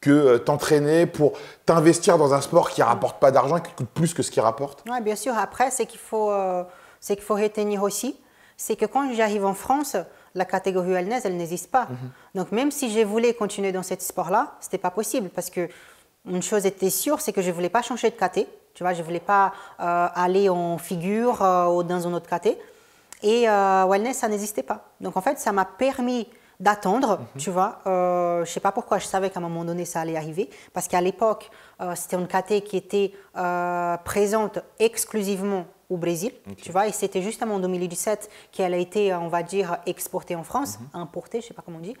que euh, t'entraîner pour t'investir dans un sport qui ne rapporte pas d'argent, qui coûte plus que ce qui rapporte Oui, bien sûr. Après, c'est qu'il faut, euh, c'est qu'il faut retenir aussi, c'est que quand j'arrive en France, la catégorie wellness, elle n'existe pas. Mhm. Donc même si je voulais continuer dans ce sport-là, ce n'était pas possible parce que une chose était sûre, c'est que je ne voulais pas changer de caté. Tu vois, je ne voulais pas euh, aller en figure ou euh, dans un autre caté. Et euh, wellness, ça n'existait pas. Donc en fait, ça m'a permis d'attendre, mhm. tu vois. je ne sais pas pourquoi, je savais qu'à un moment donné, ça allait arriver. Parce qu'à l'époque, c'était une caté qui était présente exclusivement au Brésil, tu vois. Et c'était justement en 2017 qu'elle a été, on va dire, exportée en France, mhm. importée, je ne sais pas comment on dit.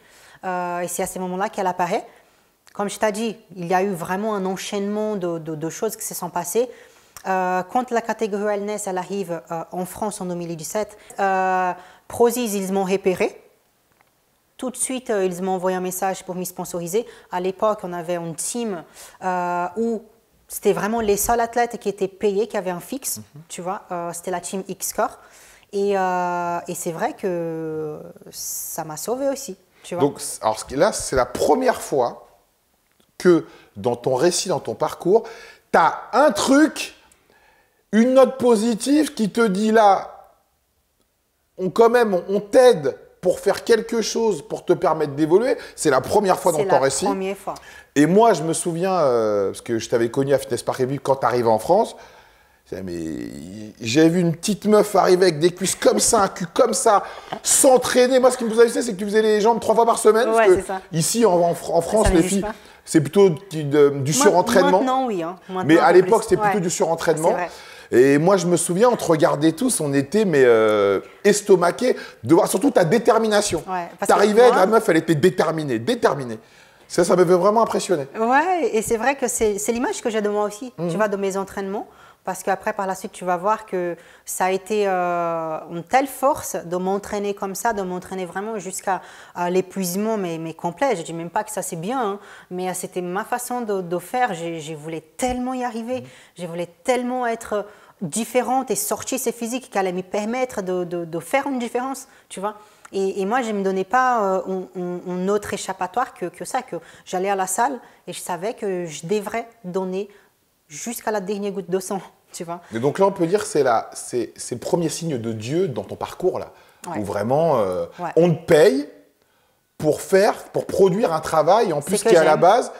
et c'est à ce moment-là qu'elle apparaît. Comme je t'ai dit, il y a eu vraiment un enchaînement de, choses qui se sont passées. Euh, quand la catégorie wellness elle arrive euh, en France en 2017, euh, Prozis, ils m'ont repéré. Tout de suite, euh, ils m'ont envoyé un message pour me sponsoriser. À l'époque, on avait une team où c'était vraiment les seuls athlètes qui étaient payés, qui avaient un fixe, mhm. tu vois. c'était la team x Et, c'est vrai que ça m'a sauvé aussi. Tu vois. Donc, alors là, c'est la première fois dans ton récit, dans ton parcours, tu as un truc, une note positive qui te dit là, on quand même, on, t'aide pour faire quelque chose pour te permettre d'évoluer. C'est la première fois dans ton récit. C'est Et moi, je me souviens, euh, parce que je t'avais connu à Fitness Park Revue quand tu arrivais en France, mais j'ai vu une petite meuf arriver avec des cuisses comme ça, un cul comme ça, s'entraîner. Moi, ce qui me faisait c'est que tu faisais les jambes trois fois par semaine. Ici, en, France, les filles, c'est plutôt du, surentraînement. Maintenant, oui. Hein. mais à l'époque, c'était plutôt du surentraînement. Et moi, je me souviens, on te regardait tous, on était mais euh, estomaqués de voir surtout ta détermination. Tu T'arrivais, la meuf, elle était déterminée, déterminée. Ça, ça m'avait vraiment impressionné. Ouais, et c'est vrai que c'est l'image que j'ai de moi aussi, tu mmh. vois, de mes entraînements. Parce qu'après, par la suite, tu vas voir que ça a été euh, une telle force de m'entraîner comme ça, de m'entraîner vraiment jusqu'à l'épuisement, mais, mais, complet. Je dis même pas que ça c'est bien, hein, mais euh, c'était ma façon de, faire. Je, voulais tellement y arriver, mm. J'ai je voulais tellement être euh, différente et sortir ces physiques qui allaient me permettre de, faire une différence, tu vois. Et, moi, je ne me donnais pas un, autre échappatoire que, que ça, que j'allais à la salle et je savais que je devrais donner jusqu'à la dernière goutte de sang, tu vois. Et donc là, on peut dire que c'est le premier signe de Dieu dans ton parcours, là, où vraiment euh, on te paye pour faire, pour produire un travail, en plus qui est à la base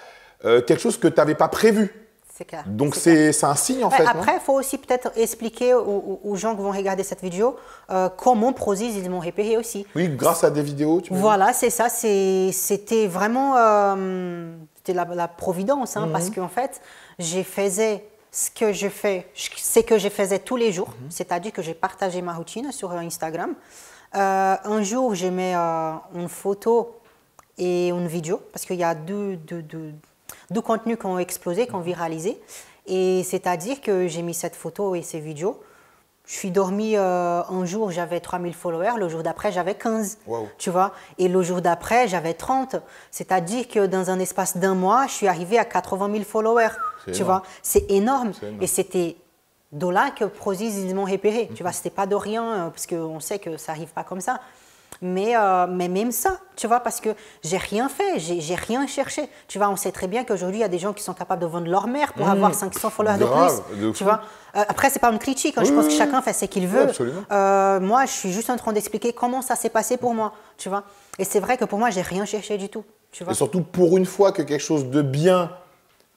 euh, quelque chose que tu n'avais pas prévu. C'est clair. Donc c'est un signe en fait. Après, il faut aussi peut-être expliquer aux, gens qui vont regarder cette vidéo euh, comment Prozis ils m'ont repéré aussi. Oui, grâce à des vidéos. Tu vois. voilà, c'est ça. C'était vraiment c'était la, providence, hein, parce mhm. qu'en fait, j'ai faisais ce que je fais, que je faisais tous les jours, mhm. c'est-à-dire que j'ai partagé ma routine sur euh, Instagram. Euh, un jour, j'ai mis euh, une photo et une vidéo, parce qu'il y a deux, deux contenus qui ont explosé, qui ont mhm. viralisé. Et c'est-à-dire que j'ai mis cette photo et ces vidéos je suis dormi euh, un jour, j'avais 3000 followers, le jour d'après, j'avais 15. Tu vois Et le jour d'après, j'avais 30. C'est-à-dire que dans un espace d'un mois, je suis arrivé à 80 000 followers. Tu vois C'est énorme. Et c'était de là que Prozis, m'a m'ont repéré. Mhm. Tu vois, c'était pas de rien, euh, parce qu'on sait que ça arrive pas comme ça. Mais, euh, mais même ça, tu vois, parce que j'ai rien fait, j'ai rien cherché. Tu vois, on sait très bien qu'aujourd'hui, il y a des gens qui sont capables de vendre leur mère pour mmh. avoir 500 followers de plus. Après, tu vois. Euh, après, c'est pas une critique, quand hein, je pense que chacun fait ce qu'il veut. Euh, moi, je suis juste en train d'expliquer comment ça s'est passé pour moi, tu vois. Et c'est vrai que pour moi, j'ai rien cherché du tout. Tu vois. Et surtout, pour une fois que quelque chose de bien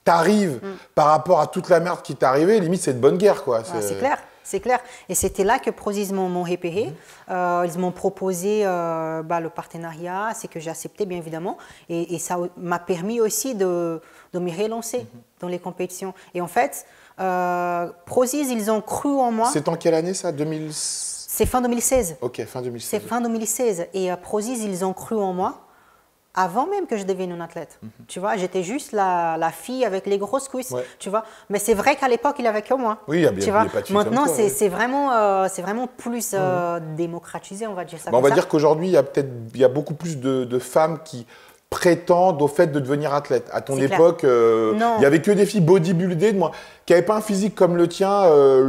t'arrive mmh. par rapport à toute la merde qui t'est arrivée, limite, c'est de bonne guerre, quoi. C'est clair c'est clair. Et c'était là que Prozis m'ont repéré. Mhm. Euh, ils m'ont proposé euh, bah, le partenariat, c'est que j'ai accepté, bien évidemment. Et, ça m'a permis aussi de, de me relancer mhm. dans les compétitions. Et en fait, euh, ils ont cru en moi. C'est en quelle année ça 2000... C'est fin 2016. Ok, fin 2016. C'est fin 2016. Et euh, Prozis, ils ont cru en moi avant même que je devienne une athlète. Mhm. Tu vois, j'étais juste la, fille avec les grosses cuisses, tu vois. Mais c'est vrai qu'à l'époque, il avait que moi. Oui, il y bien Maintenant, c'est vraiment, euh, c'est vraiment plus euh, mhm. démocratisé, on va dire ça. on va dire qu'aujourd'hui, il y a peut-être, beaucoup plus de femmes qui prétendent au fait de devenir athlète. À ton époque, euh, il n'y avait que des filles bodybuildées moi, qui n'avaient pas un physique comme le tien, euh,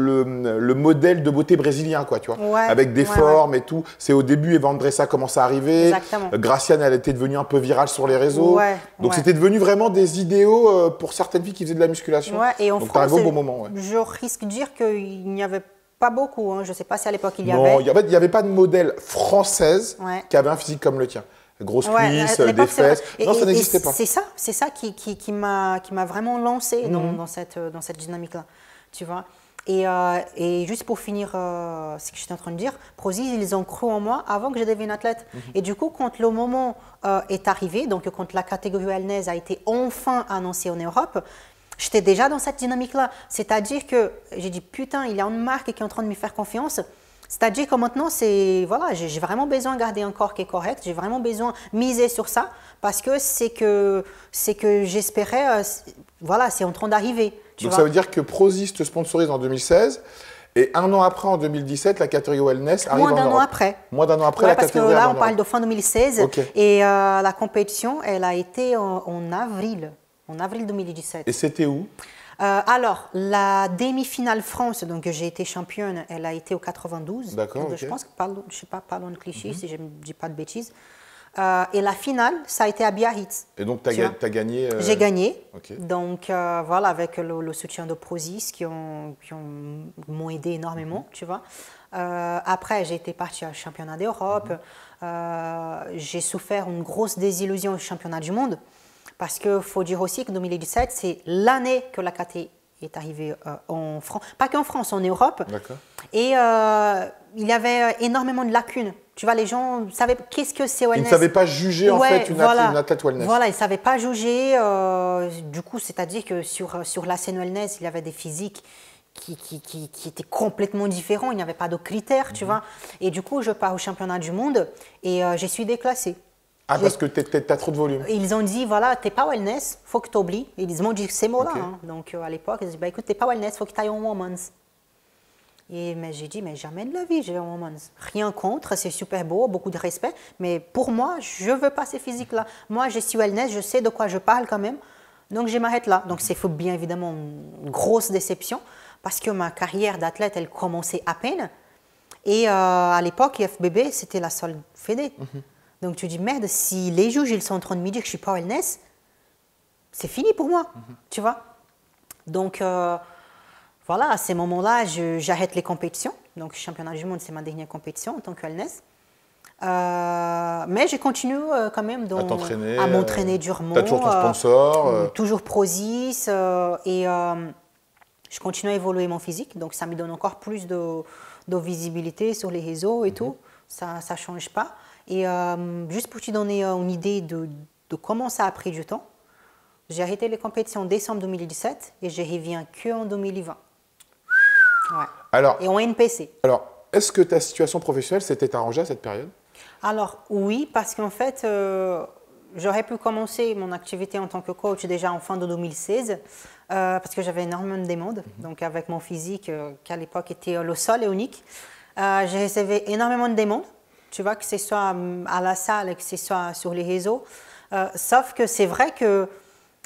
le, modèle de beauté brésilien, quoi, tu vois, avec des formes et tout. C'est au début, Evandressa commence à arriver. Euh, Graciane, elle était devenue un peu virale sur les réseaux. Donc c'était devenu vraiment des idéaux pour certaines filles qui faisaient de la musculation. et en beau moment. Je risque de dire qu'il n'y avait pas beaucoup, hein. je ne sais pas si à l'époque il y avait. il n'y avait pas de modèle française qui avait un physique comme le tien. Grosse ouais, euh, des fesses. non, ça n'existait pas. C'est ça, c'est ça qui, qui, qui m'a vraiment lancé dans, mhm. dans, cette, euh, dans cette dynamique-là, tu vois. Et, euh, et, juste pour finir ce que j'étais en train de dire, Prozis, ils ont cru en moi avant que je devienne athlète. Mhm. Et du coup, quand le moment est arrivé, donc quand la catégorie alnaise a été enfin annoncée en Europe, j'étais déjà dans cette dynamique-là. C'est-à-dire que j'ai dit, putain, il y a une marque qui est en train de me faire confiance c'est-à-dire que maintenant, c'est voilà, j'ai vraiment besoin de garder un corps qui est correct, j'ai vraiment besoin de miser sur ça parce que c'est que c'est que j'espérais, euh, voilà, c'est en train d'arriver. Donc ça veut dire que Prozis te sponsorise en 2016. Et un an après, en 2017, la catégorie wellness arrive Moins d'un an après. Moins d'un an après la parce Parce que là, on parle de fin 2016 et euh, la compétition, elle a été en avril, en avril 2017. Et c'était où euh, alors, la demi-finale France, donc j'ai été championne, elle a été au 92. D'accord. Je pense que, je sais pas, parlons de clichés, mhm. si je ne dis pas de bêtises. Euh, et la finale, ça a été à Biarritz. Et donc, tu as, gagné euh, J'ai gagné. Donc, voilà, avec le, soutien de Prozis qui m'ont aidé énormément, mhm. tu vois. après, j'ai été partie au championnat d'Europe. Mhm. j'ai souffert une grosse désillusion au championnat du monde. Parce qu'il faut dire aussi que 2017, c'est l'année que la KT est arrivée euh, en France, pas qu'en France, en Europe. Et euh, il y avait euh, énormément de lacunes tu vois, les gens savaient qu'est-ce que c'est wellness. Ils ne savaient pas juger en fait une, voilà. athlète wellness. Voilà, ils ne savaient pas juger. du coup, c'est-à-dire que sur, sur la scène wellness, il y avait des physiques qui, qui, qui, étaient complètement différents. Il n'y avait pas de critères, tu mhm. vois. Et du coup, je pars au championnat du monde et euh, je suis déclassée. Ah, parce que tu as trop de volume. Ils ont dit, voilà, t'es pas wellness, faut que tu oublies. Ils m'ont dit ces mots-là. Hein. Donc, euh, à l'époque, ils ont dit, bah, écoute, t'es pas wellness, faut que tu ailles en woman's. Et mais j'ai dit, mais jamais de la vie, j'ai un woman's. Rien contre, c'est super beau, beaucoup de respect. Mais pour moi, je veux pas ces physiques-là. Moi, je suis wellness, je sais de quoi je parle quand même. Donc, je m'arrête là. Donc, c'est bien évidemment une grosse déception parce que ma carrière d'athlète, elle commençait à peine. Et euh, à l'époque, FBB, c'était la seule fédé. Mhm. Donc tu dis, merde, si les juges ils sont en train de me dire que je suis pas wellness, c'est fini pour moi, mhm. tu vois. Donc euh, voilà, à ces moments-là, j'arrête les compétitions. Donc championnat du monde, c'est ma dernière compétition en tant que wellness. Euh, mais je continue euh, quand même à, m'entraîner durement. toujours ton sponsor Toujours Prozis. et je continue à évoluer mon physique. Donc ça me donne encore plus de, visibilité sur les réseaux et mhm. tout. Ça ne change pas. Et euh, juste pour te donner euh, une idée de, comment ça a pris du temps, j'ai arrêté les compétitions en décembre 2017 et je reviens que en 2020. Alors, et en NPC. Alors, est-ce que ta situation professionnelle s'était arrangée à cette période Alors, oui, parce qu'en fait, euh, j'aurais pu commencer mon activité en tant que coach déjà en fin de 2016, parce que j'avais énormément de demandes, mhm. donc avec mon physique, qui à l'époque était le seul et unique. j'ai recevé énormément de demandes tu vois, que ce soit hum, à la salle, que ce soit sur les réseaux. Euh, sauf que c'est vrai que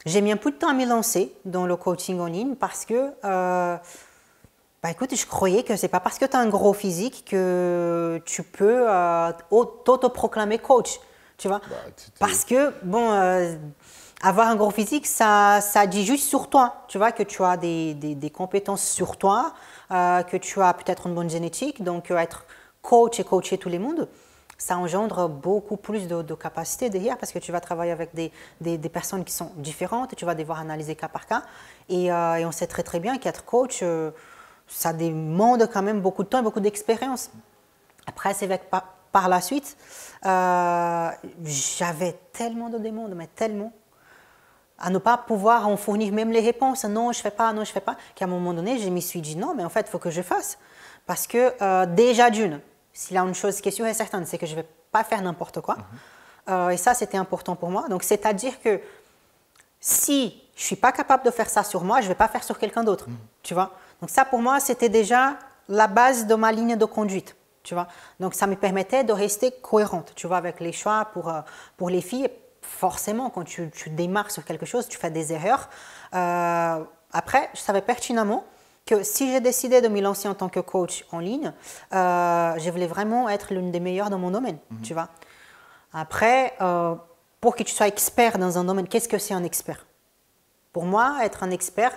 j'ai mis un peu de temps à me lancer dans le coaching en ligne parce que, euh, bah écoute, je croyais que c'est pas parce que tu as un gros physique que tu peux euh, proclamer coach, tu vois. Bah, parce que, bon, euh, avoir un gros physique, ça, ça dit juste sur toi, tu vois, que tu as des, des, des compétences sur toi, que tu as peut-être une bonne génétique, donc être coach et coacher tout le monde, ça engendre beaucoup plus de, de capacités derrière parce que tu vas travailler avec des, des, personnes qui sont différentes, tu vas devoir analyser cas par cas. Et, euh, on sait très très bien qu'être coach, euh, ça demande quand même beaucoup de temps et beaucoup d'expérience. Après, c'est avec par, par la suite, euh, j'avais tellement de demandes, mais tellement, à ne pas pouvoir en fournir même les réponses. Non, je ne fais pas, non, je ne fais pas. Qu'à un moment donné, je me suis dit non, mais en fait, il faut que je fasse. Parce que déjà d'une, s'il a une chose qui est sûre et certaine, c'est que je ne vais pas faire n'importe quoi. Euh, et ça, c'était important pour moi. Donc, c'est-à-dire que si je ne suis pas capable de faire ça sur moi, je ne vais pas faire sur quelqu'un d'autre. Tu vois Donc, ça, pour moi, c'était déjà la base de ma ligne de conduite. Tu vois Donc, ça me permettait de rester cohérente, tu vois, avec les choix pour, euh, pour les filles. Forcément, quand tu, démarres sur quelque chose, tu fais des erreurs. Euh, après, je savais pertinemment que si j'ai décidé de me lancer en tant que coach en ligne, euh, je voulais vraiment être l'une des meilleures dans mon domaine, mhm. tu vois. Après, euh, pour que tu sois expert dans un domaine, qu'est-ce que c'est un expert Pour moi, être un expert,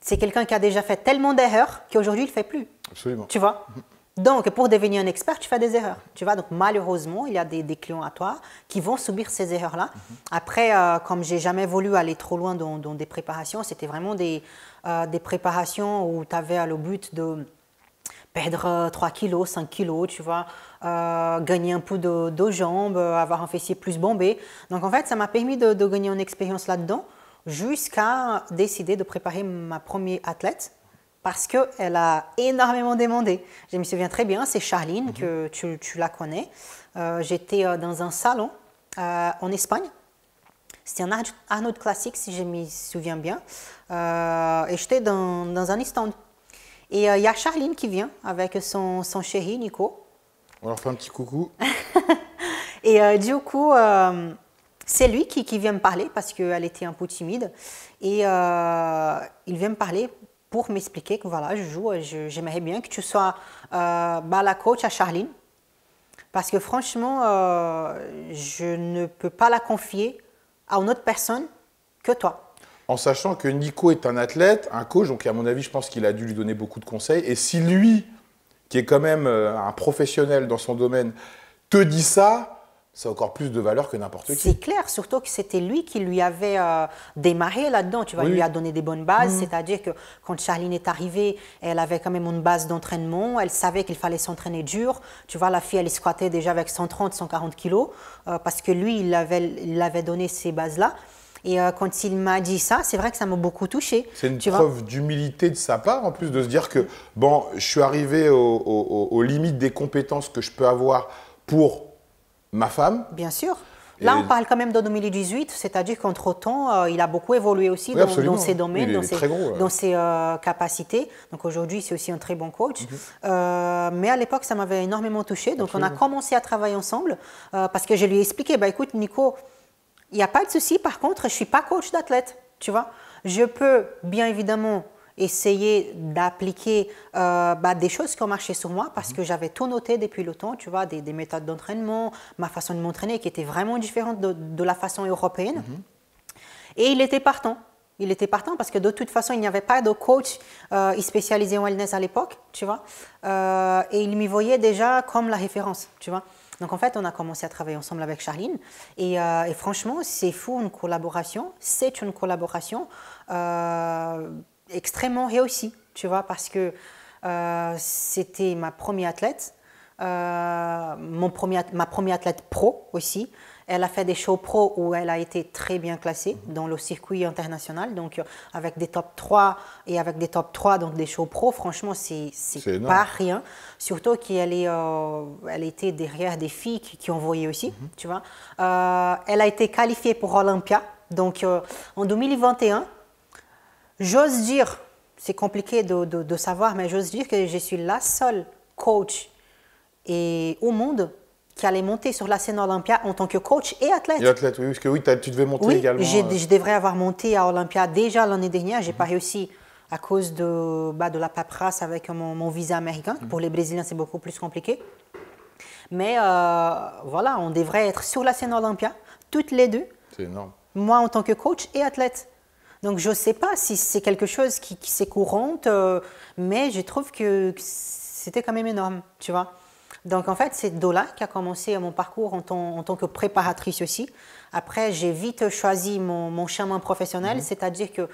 c'est quelqu'un qui a déjà fait tellement d'erreurs qu'aujourd'hui, il ne fait plus. Absolument. Tu vois mhm. donc, pour devenir un expert, tu fais des erreurs. Tu vois, donc malheureusement, il y a des, clients à toi qui vont subir ces erreurs-là. Mhm. Après, euh, comme j'ai jamais voulu aller trop loin dans des préparations, c'était vraiment des, euh, des préparations où tu avais euh, le but de perdre 3 kilos, 5 kilos, tu vois, euh, gagner un peu de, jambes, avoir un fessier plus bombé. Donc en fait, ça m'a permis de, gagner une expérience là-dedans jusqu'à décider de préparer ma première athlète parce qu'elle a énormément demandé. Je me souviens très bien, c'est Charline, mhm. que tu, la connais. J'étais dans un salon en Espagne c'était un Arnaud classique, si je me souviens bien. Euh, et j'étais dans, dans, un stand. Et euh, il y a Charline qui vient avec son, son chéri, Nico. On leur fait un petit coucou. et euh, du coup, c'est lui qui, qui, vient me parler parce qu'elle était un peu timide. Et il vient me parler pour m'expliquer que voilà, je joue, j'aimerais bien que tu sois bah, la coach à Charline. Parce que franchement, je ne peux pas la confier à une autre personne que toi en sachant que Nico est un athlète, un coach, donc à mon avis, je pense qu'il a dû lui donner beaucoup de conseils. Et si lui, qui est quand même euh, un professionnel dans son domaine, te dit ça, ça a encore plus de valeur que n'importe qui. C'est clair, surtout que c'était lui qui lui avait euh, démarré là-dedans. Tu vois, lui a donné des bonnes bases. Mm. C'est-à-dire que quand Charline est arrivée, elle avait quand même une base d'entraînement. Elle savait qu'il fallait s'entraîner dur. Tu vois, la fille, elle squattait déjà avec 130, 140 kilos euh, parce que lui, il avait, il avait donné ces bases-là. Et euh, quand il m'a dit ça, c'est vrai que ça m'a beaucoup touché. C'est une preuve d'humilité de sa part, en plus de se dire que, bon, je suis arrivé aux limites des compétences que je peux avoir pour ma femme. Bien sûr. Là, on parle quand même de 2018, c'est-à-dire qu'entre-temps, euh, il a beaucoup évolué aussi dans, ses domaines, dans ses, euh, capacités. Donc aujourd'hui, c'est aussi un très bon coach. Mhm. Euh, mais à l'époque, ça m'avait énormément touché. Donc on a commencé à travailler ensemble parce que je lui ai expliqué, bah, écoute, Nico, il n'y a pas de souci, par contre, je ne suis pas coach d'athlète, tu vois. Je peux, bien évidemment, essayer d'appliquer euh, bah, des choses qui ont marché sur moi parce que j'avais tout noté depuis le temps, tu vois, des, méthodes d'entraînement, ma façon de m'entraîner qui était vraiment différente de, la façon européenne. Et il était partant. Il était partant parce que de toute façon, il n'y avait pas de coach euh, spécialisé en wellness à l'époque, tu vois. Euh, et il m'y voyait déjà comme la référence, tu vois. Donc en fait, on a commencé à travailler ensemble avec Charline. Et, franchement, c'est fou une collaboration. C'est une collaboration extrêmement réussi, tu vois, parce que euh, c'était ma première athlète, euh, mon premier, ma première athlète pro aussi. Elle a fait des shows pro où elle a été très bien classée dans le circuit international, donc euh, avec des top 3 et avec des top 3, donc des shows pro, franchement, c'est pas rien. Surtout qu'elle est elle était derrière des filles qui, ont voyé aussi, mhm. tu vois. elle a été qualifiée pour Olympia, donc en 2021, J'ose dire, c'est compliqué de, savoir, mais j'ose dire que je suis la seule coach et, au monde qui allait monter sur la scène Olympia en tant que coach et athlète. Et athlète, oui, parce que oui, tu devais monter également. Euh. Je devrais avoir monté à Olympia déjà l'année dernière, j'ai pas mhm. réussi à cause de, bah, de la paperasse avec mon, visa américain. Mhm. Pour les Brésiliens, c'est beaucoup plus compliqué. Mais euh, voilà, on devrait être sur la scène Olympia, toutes les deux. C'est énorme. Moi en tant que coach et athlète. Donc je ne sais pas si c'est quelque chose qui, qui s'est courante, euh, mais je trouve que c'était quand même énorme, tu vois. Donc en fait, c'est Dola qui a commencé mon parcours en, tant que préparatrice aussi. Après, j'ai vite choisi mon, chemin professionnel, mhm. c'est-à-dire que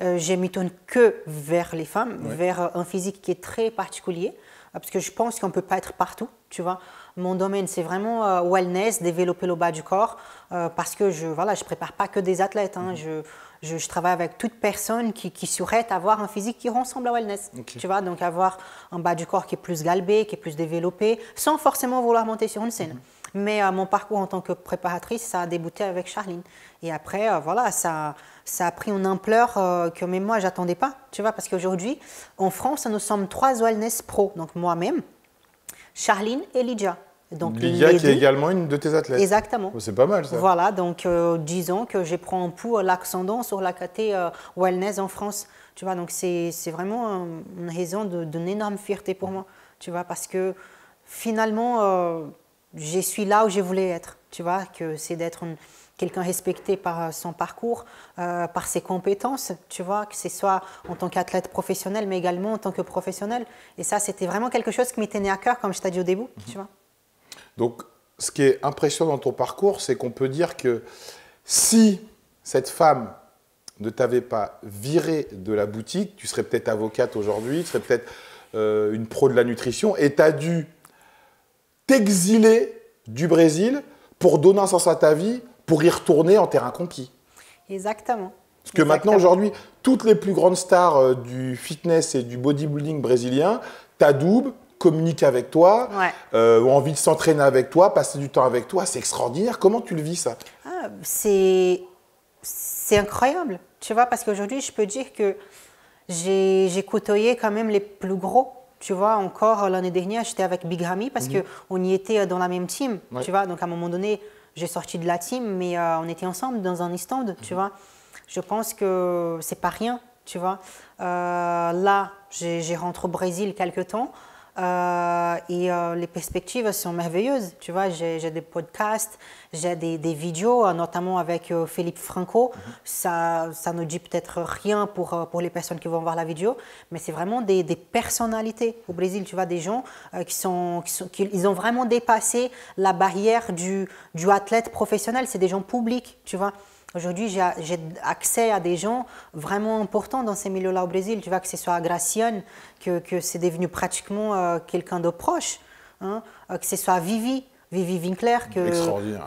euh, je m'étonne que vers les femmes, vers un physique qui est très particulier, parce que je pense qu'on ne peut pas être partout, tu vois. Mon domaine, c'est vraiment euh, wellness, développer le bas du corps, euh, parce que je ne voilà, je prépare pas que des athlètes. Hein. Mhm. je, je, travaille avec toute personne qui, qui souhaite avoir un physique qui ressemble à wellness. Tu vois, donc avoir un bas du corps qui est plus galbé, qui est plus développé, sans forcément vouloir monter sur une scène. Mhm. Mais euh, mon parcours en tant que préparatrice, ça a débuté avec Charline. Et après, euh, voilà, ça, ça a pris une ampleur euh, que même moi, j'attendais pas. Tu vois, parce qu'aujourd'hui, en France, nous sommes trois wellness pro. Donc moi-même, Charline et Lydia. Donc, qui est également une de tes athlètes. Exactement. Oh, c'est pas mal ça. Voilà, donc euh, disons que j'ai prends en pour euh, l'accendant sur la caté euh, wellness en France. Tu vois, donc c'est vraiment une raison d'une énorme fierté pour moi. Tu vois, parce que finalement, je suis là où je voulais être. Tu vois, que c'est d'être quelqu'un respecté par son parcours, par ses compétences, tu vois, que ce soit en tant qu'athlète professionnel, mais également en tant que professionnel. Et ça, c'était vraiment quelque chose qui m'était né à cœur, comme je t'ai dit au début, mhm. tu vois. Donc, ce qui est impressionnant dans ton parcours, c'est qu'on peut dire que si cette femme ne t'avait pas viré de la boutique, tu serais peut-être avocate aujourd'hui, tu serais peut-être euh, une pro de la nutrition, et tu as dû t'exiler du Brésil pour donner un sens à ta vie, pour y retourner en terrain conquis. Exactement. Parce que maintenant, aujourd'hui, toutes les plus grandes stars euh, du fitness et du bodybuilding brésilien, t'adoubent, communique avec toi, euh, ou envie de s'entraîner avec toi, passer du temps avec toi. C'est extraordinaire. Comment tu le vis ça ah, C'est c'est incroyable, tu vois, parce qu'aujourd'hui je peux dire que j'ai côtoyé quand même les plus gros. Tu vois, encore l'année dernière, j'étais avec Big Ramy parce que mhm. qu'on y était euh, dans la même team. Tu vois, donc à un moment donné, j'ai sorti de la team, mais euh, on était ensemble dans un stand, tu mhm. vois. Je pense que c'est pas rien, tu vois. là, j'ai rentré au Brésil quelques temps. Euh, et euh, les perspectives sont merveilleuses. Tu vois, j'ai des podcasts, j'ai des, vidéos, euh, notamment avec Philippe Franco. Mhm. ça, ça, ne dit peut-être rien pour, pour les personnes qui vont voir la vidéo, mais c'est vraiment des, des, personnalités au Brésil. Tu vois, des gens qui, sont, qui, sont, ils ont vraiment dépassé la barrière du, du athlète professionnel. C'est des gens publics, tu vois. Aujourd'hui, j'ai accès à des gens vraiment importants dans ces milieux-là au Brésil. Tu vois, que ce soit Graciane, que, c'est devenu pratiquement euh, quelqu'un de proche, hein. euh, que ce soit Vivi, Vivi Winkler, que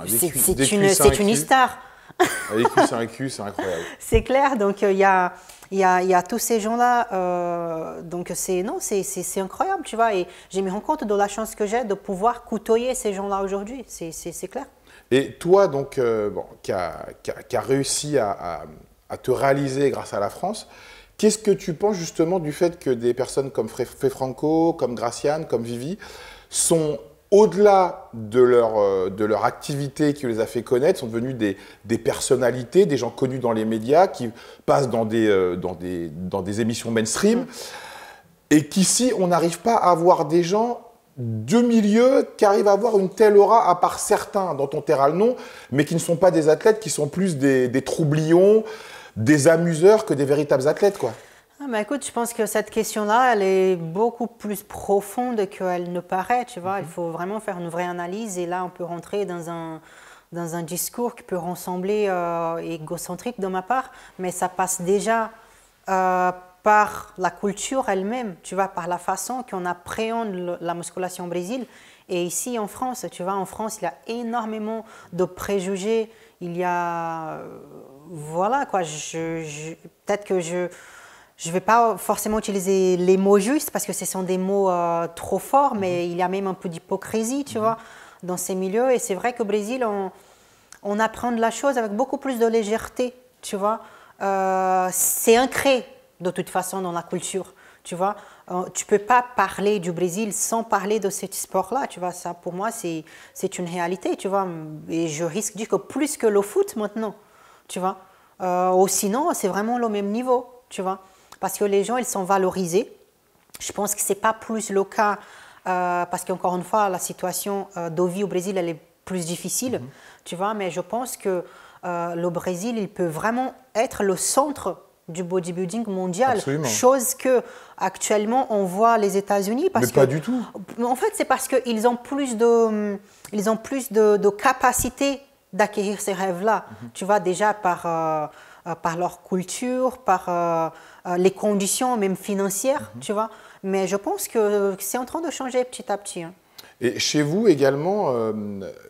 c'est une, c'est une star. c'est un cul, c'est incroyable. c'est clair, donc euh, il y, a, y, a, y, a, tous ces gens-là, donc c'est non, c'est incroyable, tu vois, et j'ai me rends compte de la chance que j'ai de pouvoir coutoyer ces gens-là aujourd'hui, c'est clair. Et toi, donc, euh, qui a, réussi à, te réaliser grâce à la France, qu'est-ce que tu penses justement du fait que des personnes comme Fé Franco, comme Graciane, comme Vivi, sont au-delà euh, de leur, activité qui les a fait connaître, sont devenues des, des, personnalités, des gens connus dans les médias, qui passent dans des, euh, dans des émissions mainstream, et qu'ici, on n'arrive pas à avoir des gens deux milieux qui arrivent à avoir une telle aura, à part certains dont on taira le nom, mais qui ne sont pas des athlètes, qui sont plus des, troublions, des amuseurs que des véritables athlètes, quoi. Ah, écoute, je pense que cette question-là, elle est beaucoup plus profonde qu'elle ne paraît, tu vois. Il mhm. faut vraiment faire une vraie analyse et là, on peut rentrer dans un, dans un discours qui peut ressembler euh, égocentrique de ma part, mais ça passe déjà euh, par la culture elle-même, tu vois, par la façon qu'on appréhende la musculation au Brésil. Et ici en France, tu vois, en France, il y a énormément de préjugés. Il y a. Euh, voilà, quoi. Je, Peut-être que je. Je ne vais pas forcément utiliser les mots justes parce que ce sont des mots euh, trop forts, mais mhm. il y a même un peu d'hypocrisie, tu mhm. vois, dans ces milieux. Et c'est vrai qu'au Brésil, on, on apprend la chose avec beaucoup plus de légèreté, tu vois. Euh, c'est ancré de toute façon dans la culture. Tu vois, euh, tu peux pas parler du Brésil sans parler de ce sport-là. Tu vois, ça pour moi c'est une réalité. Tu vois, et je risque de dire que plus que le foot maintenant. Tu vois, euh, sinon c'est vraiment le même niveau. Tu vois, parce que les gens ils sont valorisés. Je pense que c'est pas plus le cas euh, parce qu'encore une fois la situation de vie au Brésil elle est plus difficile. Mhm. Tu vois, mais je pense que le Brésil il peut vraiment être le centre du bodybuilding mondial. Chose que actuellement on voit les États-Unis parce Mais pas du tout. En fait, c'est parce qu'ils ont plus de hum, ils ont plus de, capacité d'acquérir ces rêves-là. Mhm. Tu vois déjà par euh, euh, par leur culture, par euh, les conditions même financières, mhm. tu vois. Mais je pense que c'est en train de changer petit à petit. Hein. Et chez vous également,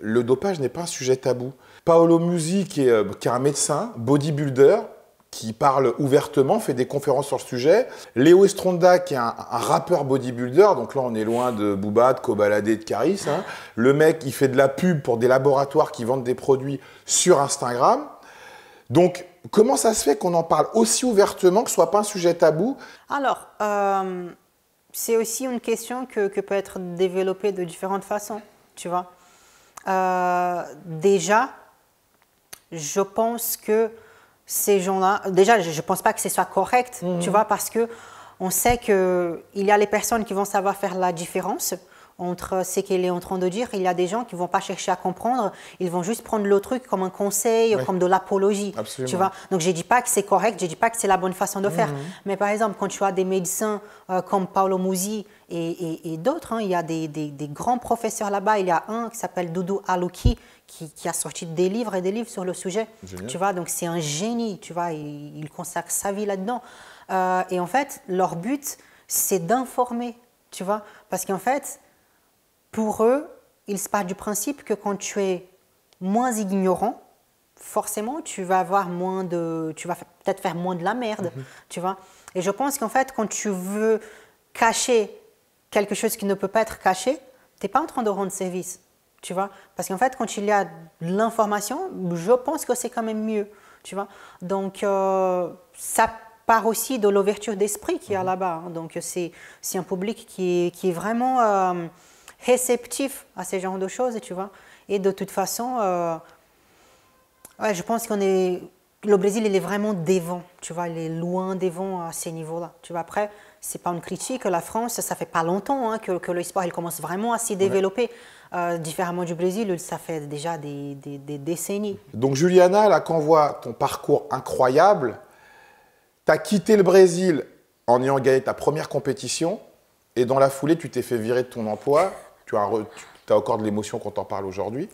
le dopage n'est pas un sujet tabou. Paolo Musi, qui est, qui est un médecin, bodybuilder, qui parle ouvertement, fait des conférences sur le sujet. Léo Estronda, qui est un, rappeur bodybuilder, donc là on est loin de Booba, de Cobaladé, de Caris. Hein. Le mec, il fait de la pub pour des laboratoires qui vendent des produits sur Instagram. Donc, comment ça se fait qu'on en parle aussi ouvertement, que ce soit pas un sujet tabou Alors, euh, c'est aussi une question que, peut être développée de différentes façons, tu vois. Euh, déjà, je pense que ces gens-là, déjà, je ne pense pas que ce soit correct, mhm. tu vois, parce que on sait qu'il y a les personnes qui vont savoir faire la différence entre ce qu'elle est en train de dire. Il y a des gens qui ne vont pas chercher à comprendre, ils vont juste prendre le truc comme un conseil, comme de l'apologie. Tu vois Donc je ne dis pas que c'est correct, je ne dis pas que c'est la bonne façon de faire. Mhm. Mais par exemple, quand tu as des médecins euh, comme Paolo Musi et, d'autres, hein, il y a des, des grands professeurs là-bas. Il y a un qui s'appelle Doudou Alouki, qui, a sorti des livres et des livres sur le sujet. Tu vois, donc c'est un génie, tu vois, il, il consacre sa vie là-dedans. Euh, et en fait, leur but, c'est d'informer, tu vois, parce qu'en fait, pour eux, ils se partent du principe que quand tu es moins ignorant, forcément, tu vas avoir moins de, tu vas peut-être faire moins de la merde, mhm. tu vois. Et je pense qu'en fait, quand tu veux cacher quelque chose qui ne peut pas être caché, tu n'es pas en train de rendre service tu vois. Parce qu'en fait, quand il y a l'information, je pense que c'est quand même mieux, tu vois. Donc, euh, ça part aussi de l'ouverture d'esprit qu'il y a mhm. là-bas. Hein. Donc, c'est un public qui est, qui est vraiment euh, réceptif à ce genre de choses, tu vois. Et de toute façon, euh, ouais, je pense qu'on est... Le Brésil, il est vraiment devant, tu vois, il est loin devant à ces niveaux-là. Tu vois, après, c'est pas une critique, la France, ça fait pas longtemps hein, que, que, le sport, il commence vraiment à s'y développer. Euh, différemment du Brésil, ça fait déjà des, décennies. Donc Juliana, là, quand on voit ton parcours incroyable, tu as quitté le Brésil en ayant gagné ta première compétition, et dans la foulée, tu t'es fait virer de ton emploi. Tu as, encore de l'émotion quand t'en parle aujourd'hui.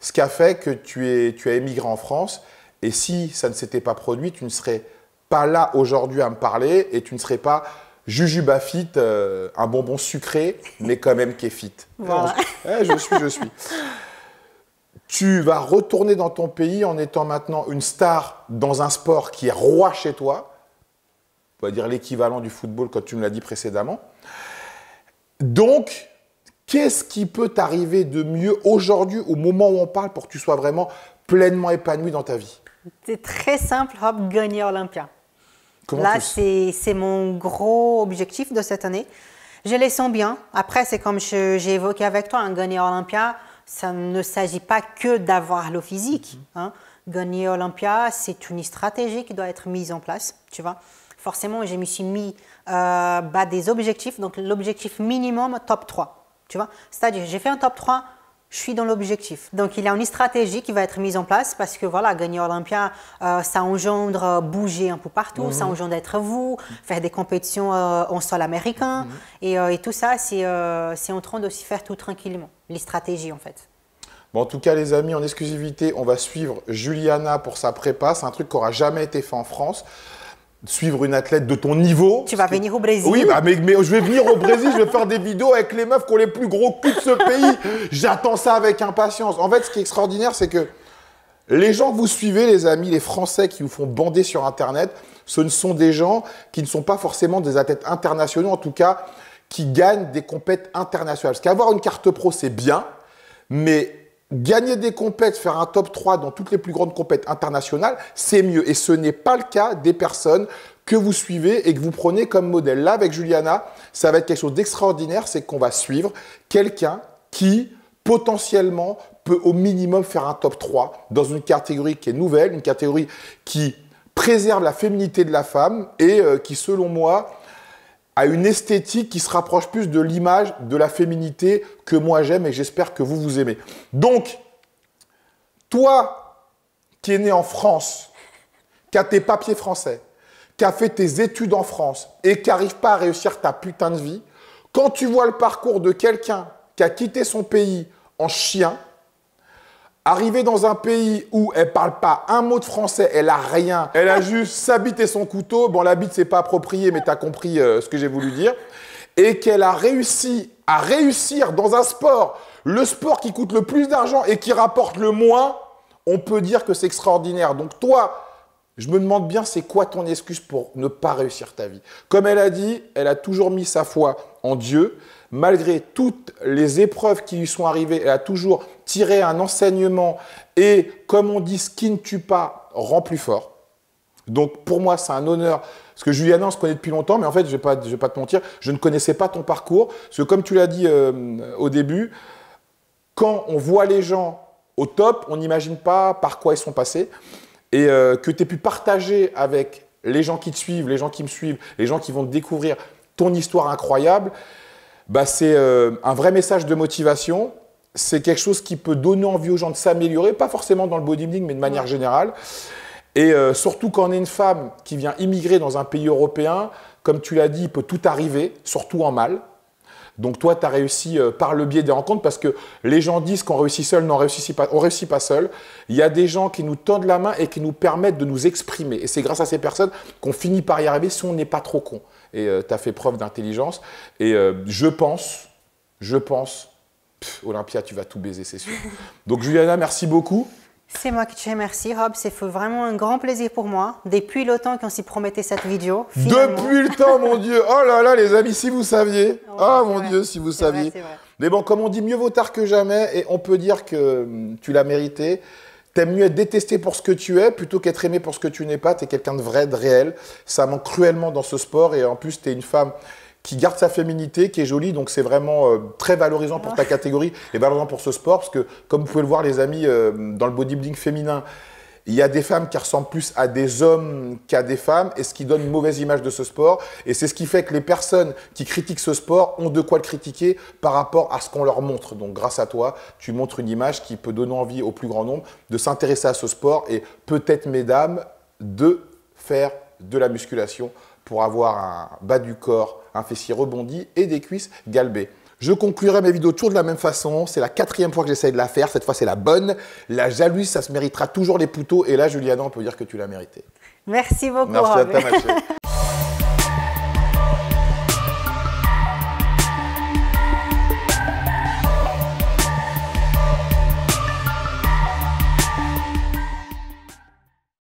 Ce qui a fait que tu as émigré en France, et si ça ne s'était pas produit, tu ne serais pas là aujourd'hui à me parler, et tu ne serais pas Juju Bafit, euh, un bonbon sucré, mais quand même kéfit. je suis, je suis. tu vas retourner dans ton pays en étant maintenant une star dans un sport qui est roi chez toi. On va dire l'équivalent du football quand tu me l'as dit précédemment. Donc, qu'est-ce qui peut t'arriver de mieux aujourd'hui, au moment où on parle, pour que tu sois vraiment pleinement épanoui dans ta vie C'est très simple, hop, gagner Olympia. Là, c'est mon gros objectif de cette année. Je les sens bien. Après, c'est comme j'ai évoqué avec toi, un hein, gagner Olympia, ça ne s'agit pas que d'avoir le physique. Mhm. Hein. Gagner Olympia, c'est une stratégie qui doit être mise en place, tu vois. Forcément, je me suis mis euh, des objectifs, donc l'objectif minimum, top 3, tu vois. C'est-à-dire, j'ai fait un top 3 je suis dans l'objectif. Donc il y a une stratégie qui va être mise en place parce que voilà, gagner Olympia, euh, ça engendre euh, bouger un peu partout, ça mhm. engendre être vous, faire des compétitions euh, en sol américain. Mhm. Et, tout ça, c'est en train de s'y faire tout tranquillement, les stratégies en fait. en tout cas, les amis, en exclusivité, on va suivre Juliana pour sa prépa. C'est un truc qui n'aura jamais été fait en France suivre une athlète de ton niveau. Tu vas venir au Brésil. Oui, bah, mais, je vais venir au Brésil, je vais faire des vidéos avec les meufs qui ont les plus gros culs de ce pays. J'attends ça avec impatience. En fait, ce qui est extraordinaire, c'est que les gens que vous suivez, les amis, les Français qui vous font bander sur Internet, ce ne sont des gens qui ne sont pas forcément des athlètes internationaux, en tout cas, qui gagnent des compétitions internationales. Parce qu'avoir une carte pro, c'est bien, mais gagner des compètes, faire un top 3 dans toutes les plus grandes compètes internationales, c'est mieux. Et ce n'est pas le cas des personnes que vous suivez et que vous prenez comme modèle. Là, avec Juliana, ça va être quelque chose d'extraordinaire, c'est qu'on va suivre quelqu'un qui potentiellement peut au minimum faire un top 3 dans une catégorie qui est nouvelle, une catégorie qui préserve la féminité de la femme et euh, qui, selon moi, à une esthétique qui se rapproche plus de l'image de la féminité que moi j'aime et j'espère que vous vous aimez. Donc, toi qui es né en France, qui as tes papiers français, qui as fait tes études en France et qui n'arrive pas à réussir ta putain de vie, quand tu vois le parcours de quelqu'un qui a quitté son pays en chien, Arrivée dans un pays où elle parle pas un mot de français, elle a rien, elle a juste sa bite et son couteau. Bon, la bite, c'est pas approprié, mais t'as compris euh, ce que j'ai voulu dire. Et qu'elle a réussi à réussir dans un sport, le sport qui coûte le plus d'argent et qui rapporte le moins, on peut dire que c'est extraordinaire. Donc toi, je me demande bien c'est quoi ton excuse pour ne pas réussir ta vie. Comme elle a dit, elle a toujours mis sa foi en Dieu malgré toutes les épreuves qui lui sont arrivées, elle a toujours tiré un enseignement et, comme on dit, ce qui ne tue pas rend plus fort. Donc pour moi, c'est un honneur. Parce que Juliana, on se connaît depuis longtemps, mais en fait, je ne vais, pas te mentir, je ne connaissais pas ton parcours. Parce que comme tu l'as dit euh, au début, quand on voit les gens au top, on n'imagine pas par quoi ils sont passés. Et euh, que tu aies pu partager avec les gens qui te suivent, les gens qui me suivent, les gens qui vont découvrir ton histoire incroyable, bah, c'est euh, un vrai message de motivation. C'est quelque chose qui peut donner envie aux gens de s'améliorer, pas forcément dans le bodybuilding, mais de manière générale. Et euh, surtout quand on est une femme qui vient immigrer dans un pays européen, comme tu l'as dit, il peut tout arriver, surtout en mal. Donc toi, tu as réussi euh, par le biais des rencontres parce que les gens disent qu'on réussit seul, on réussit pas, réussit pas seul. Il y a des gens qui nous tendent la main et qui nous permettent de nous exprimer. Et c'est grâce à ces personnes qu'on finit par y arriver si on n'est pas trop con et euh, tu as fait preuve d'intelligence. Et euh, je pense, je pense, Olympia, tu vas tout baiser, c'est sûr. Donc Juliana, merci beaucoup. C'est moi qui te merci, Rob. C'est vraiment un grand plaisir pour moi. Depuis le temps qu'on s'y promettait cette vidéo. Depuis le temps, mon Dieu. Oh là là, les amis, si vous saviez. Oh ah mon Dieu, si vous saviez. Mais bon, comme on dit, mieux vaut tard que jamais. Et on peut dire que hum, tu l'as mérité. T'aimes mieux être détesté pour ce que tu es plutôt qu'être aimé pour ce que tu n'es pas. T'es quelqu'un de vrai, de réel. Ça manque cruellement dans ce sport. Et en plus, t'es une femme qui garde sa féminité, qui est jolie. Donc c'est vraiment euh, très valorisant pour ta ah. catégorie et valorisant pour ce sport. Parce que, comme vous pouvez le voir, les amis, euh, dans le bodybuilding féminin, il y a des femmes qui ressemblent plus à des hommes qu'à des femmes, et ce qui donne une mauvaise image de ce sport. Et c'est ce qui fait que les personnes qui critiquent ce sport ont de quoi le critiquer par rapport à ce qu'on leur montre. Donc grâce à toi, tu montres une image qui peut donner envie au plus grand nombre de s'intéresser à ce sport et peut-être, mesdames, de faire de la musculation pour avoir un bas du corps, un fessier rebondi et des cuisses galbées. Je conclurai mes vidéos toujours de la même façon. C'est la quatrième fois que j'essaye de la faire. Cette fois, c'est la bonne. La jalouse, ça se méritera toujours les pouteaux. Et là, Juliana, on peut dire que tu l'as mérité. Merci beaucoup. Merci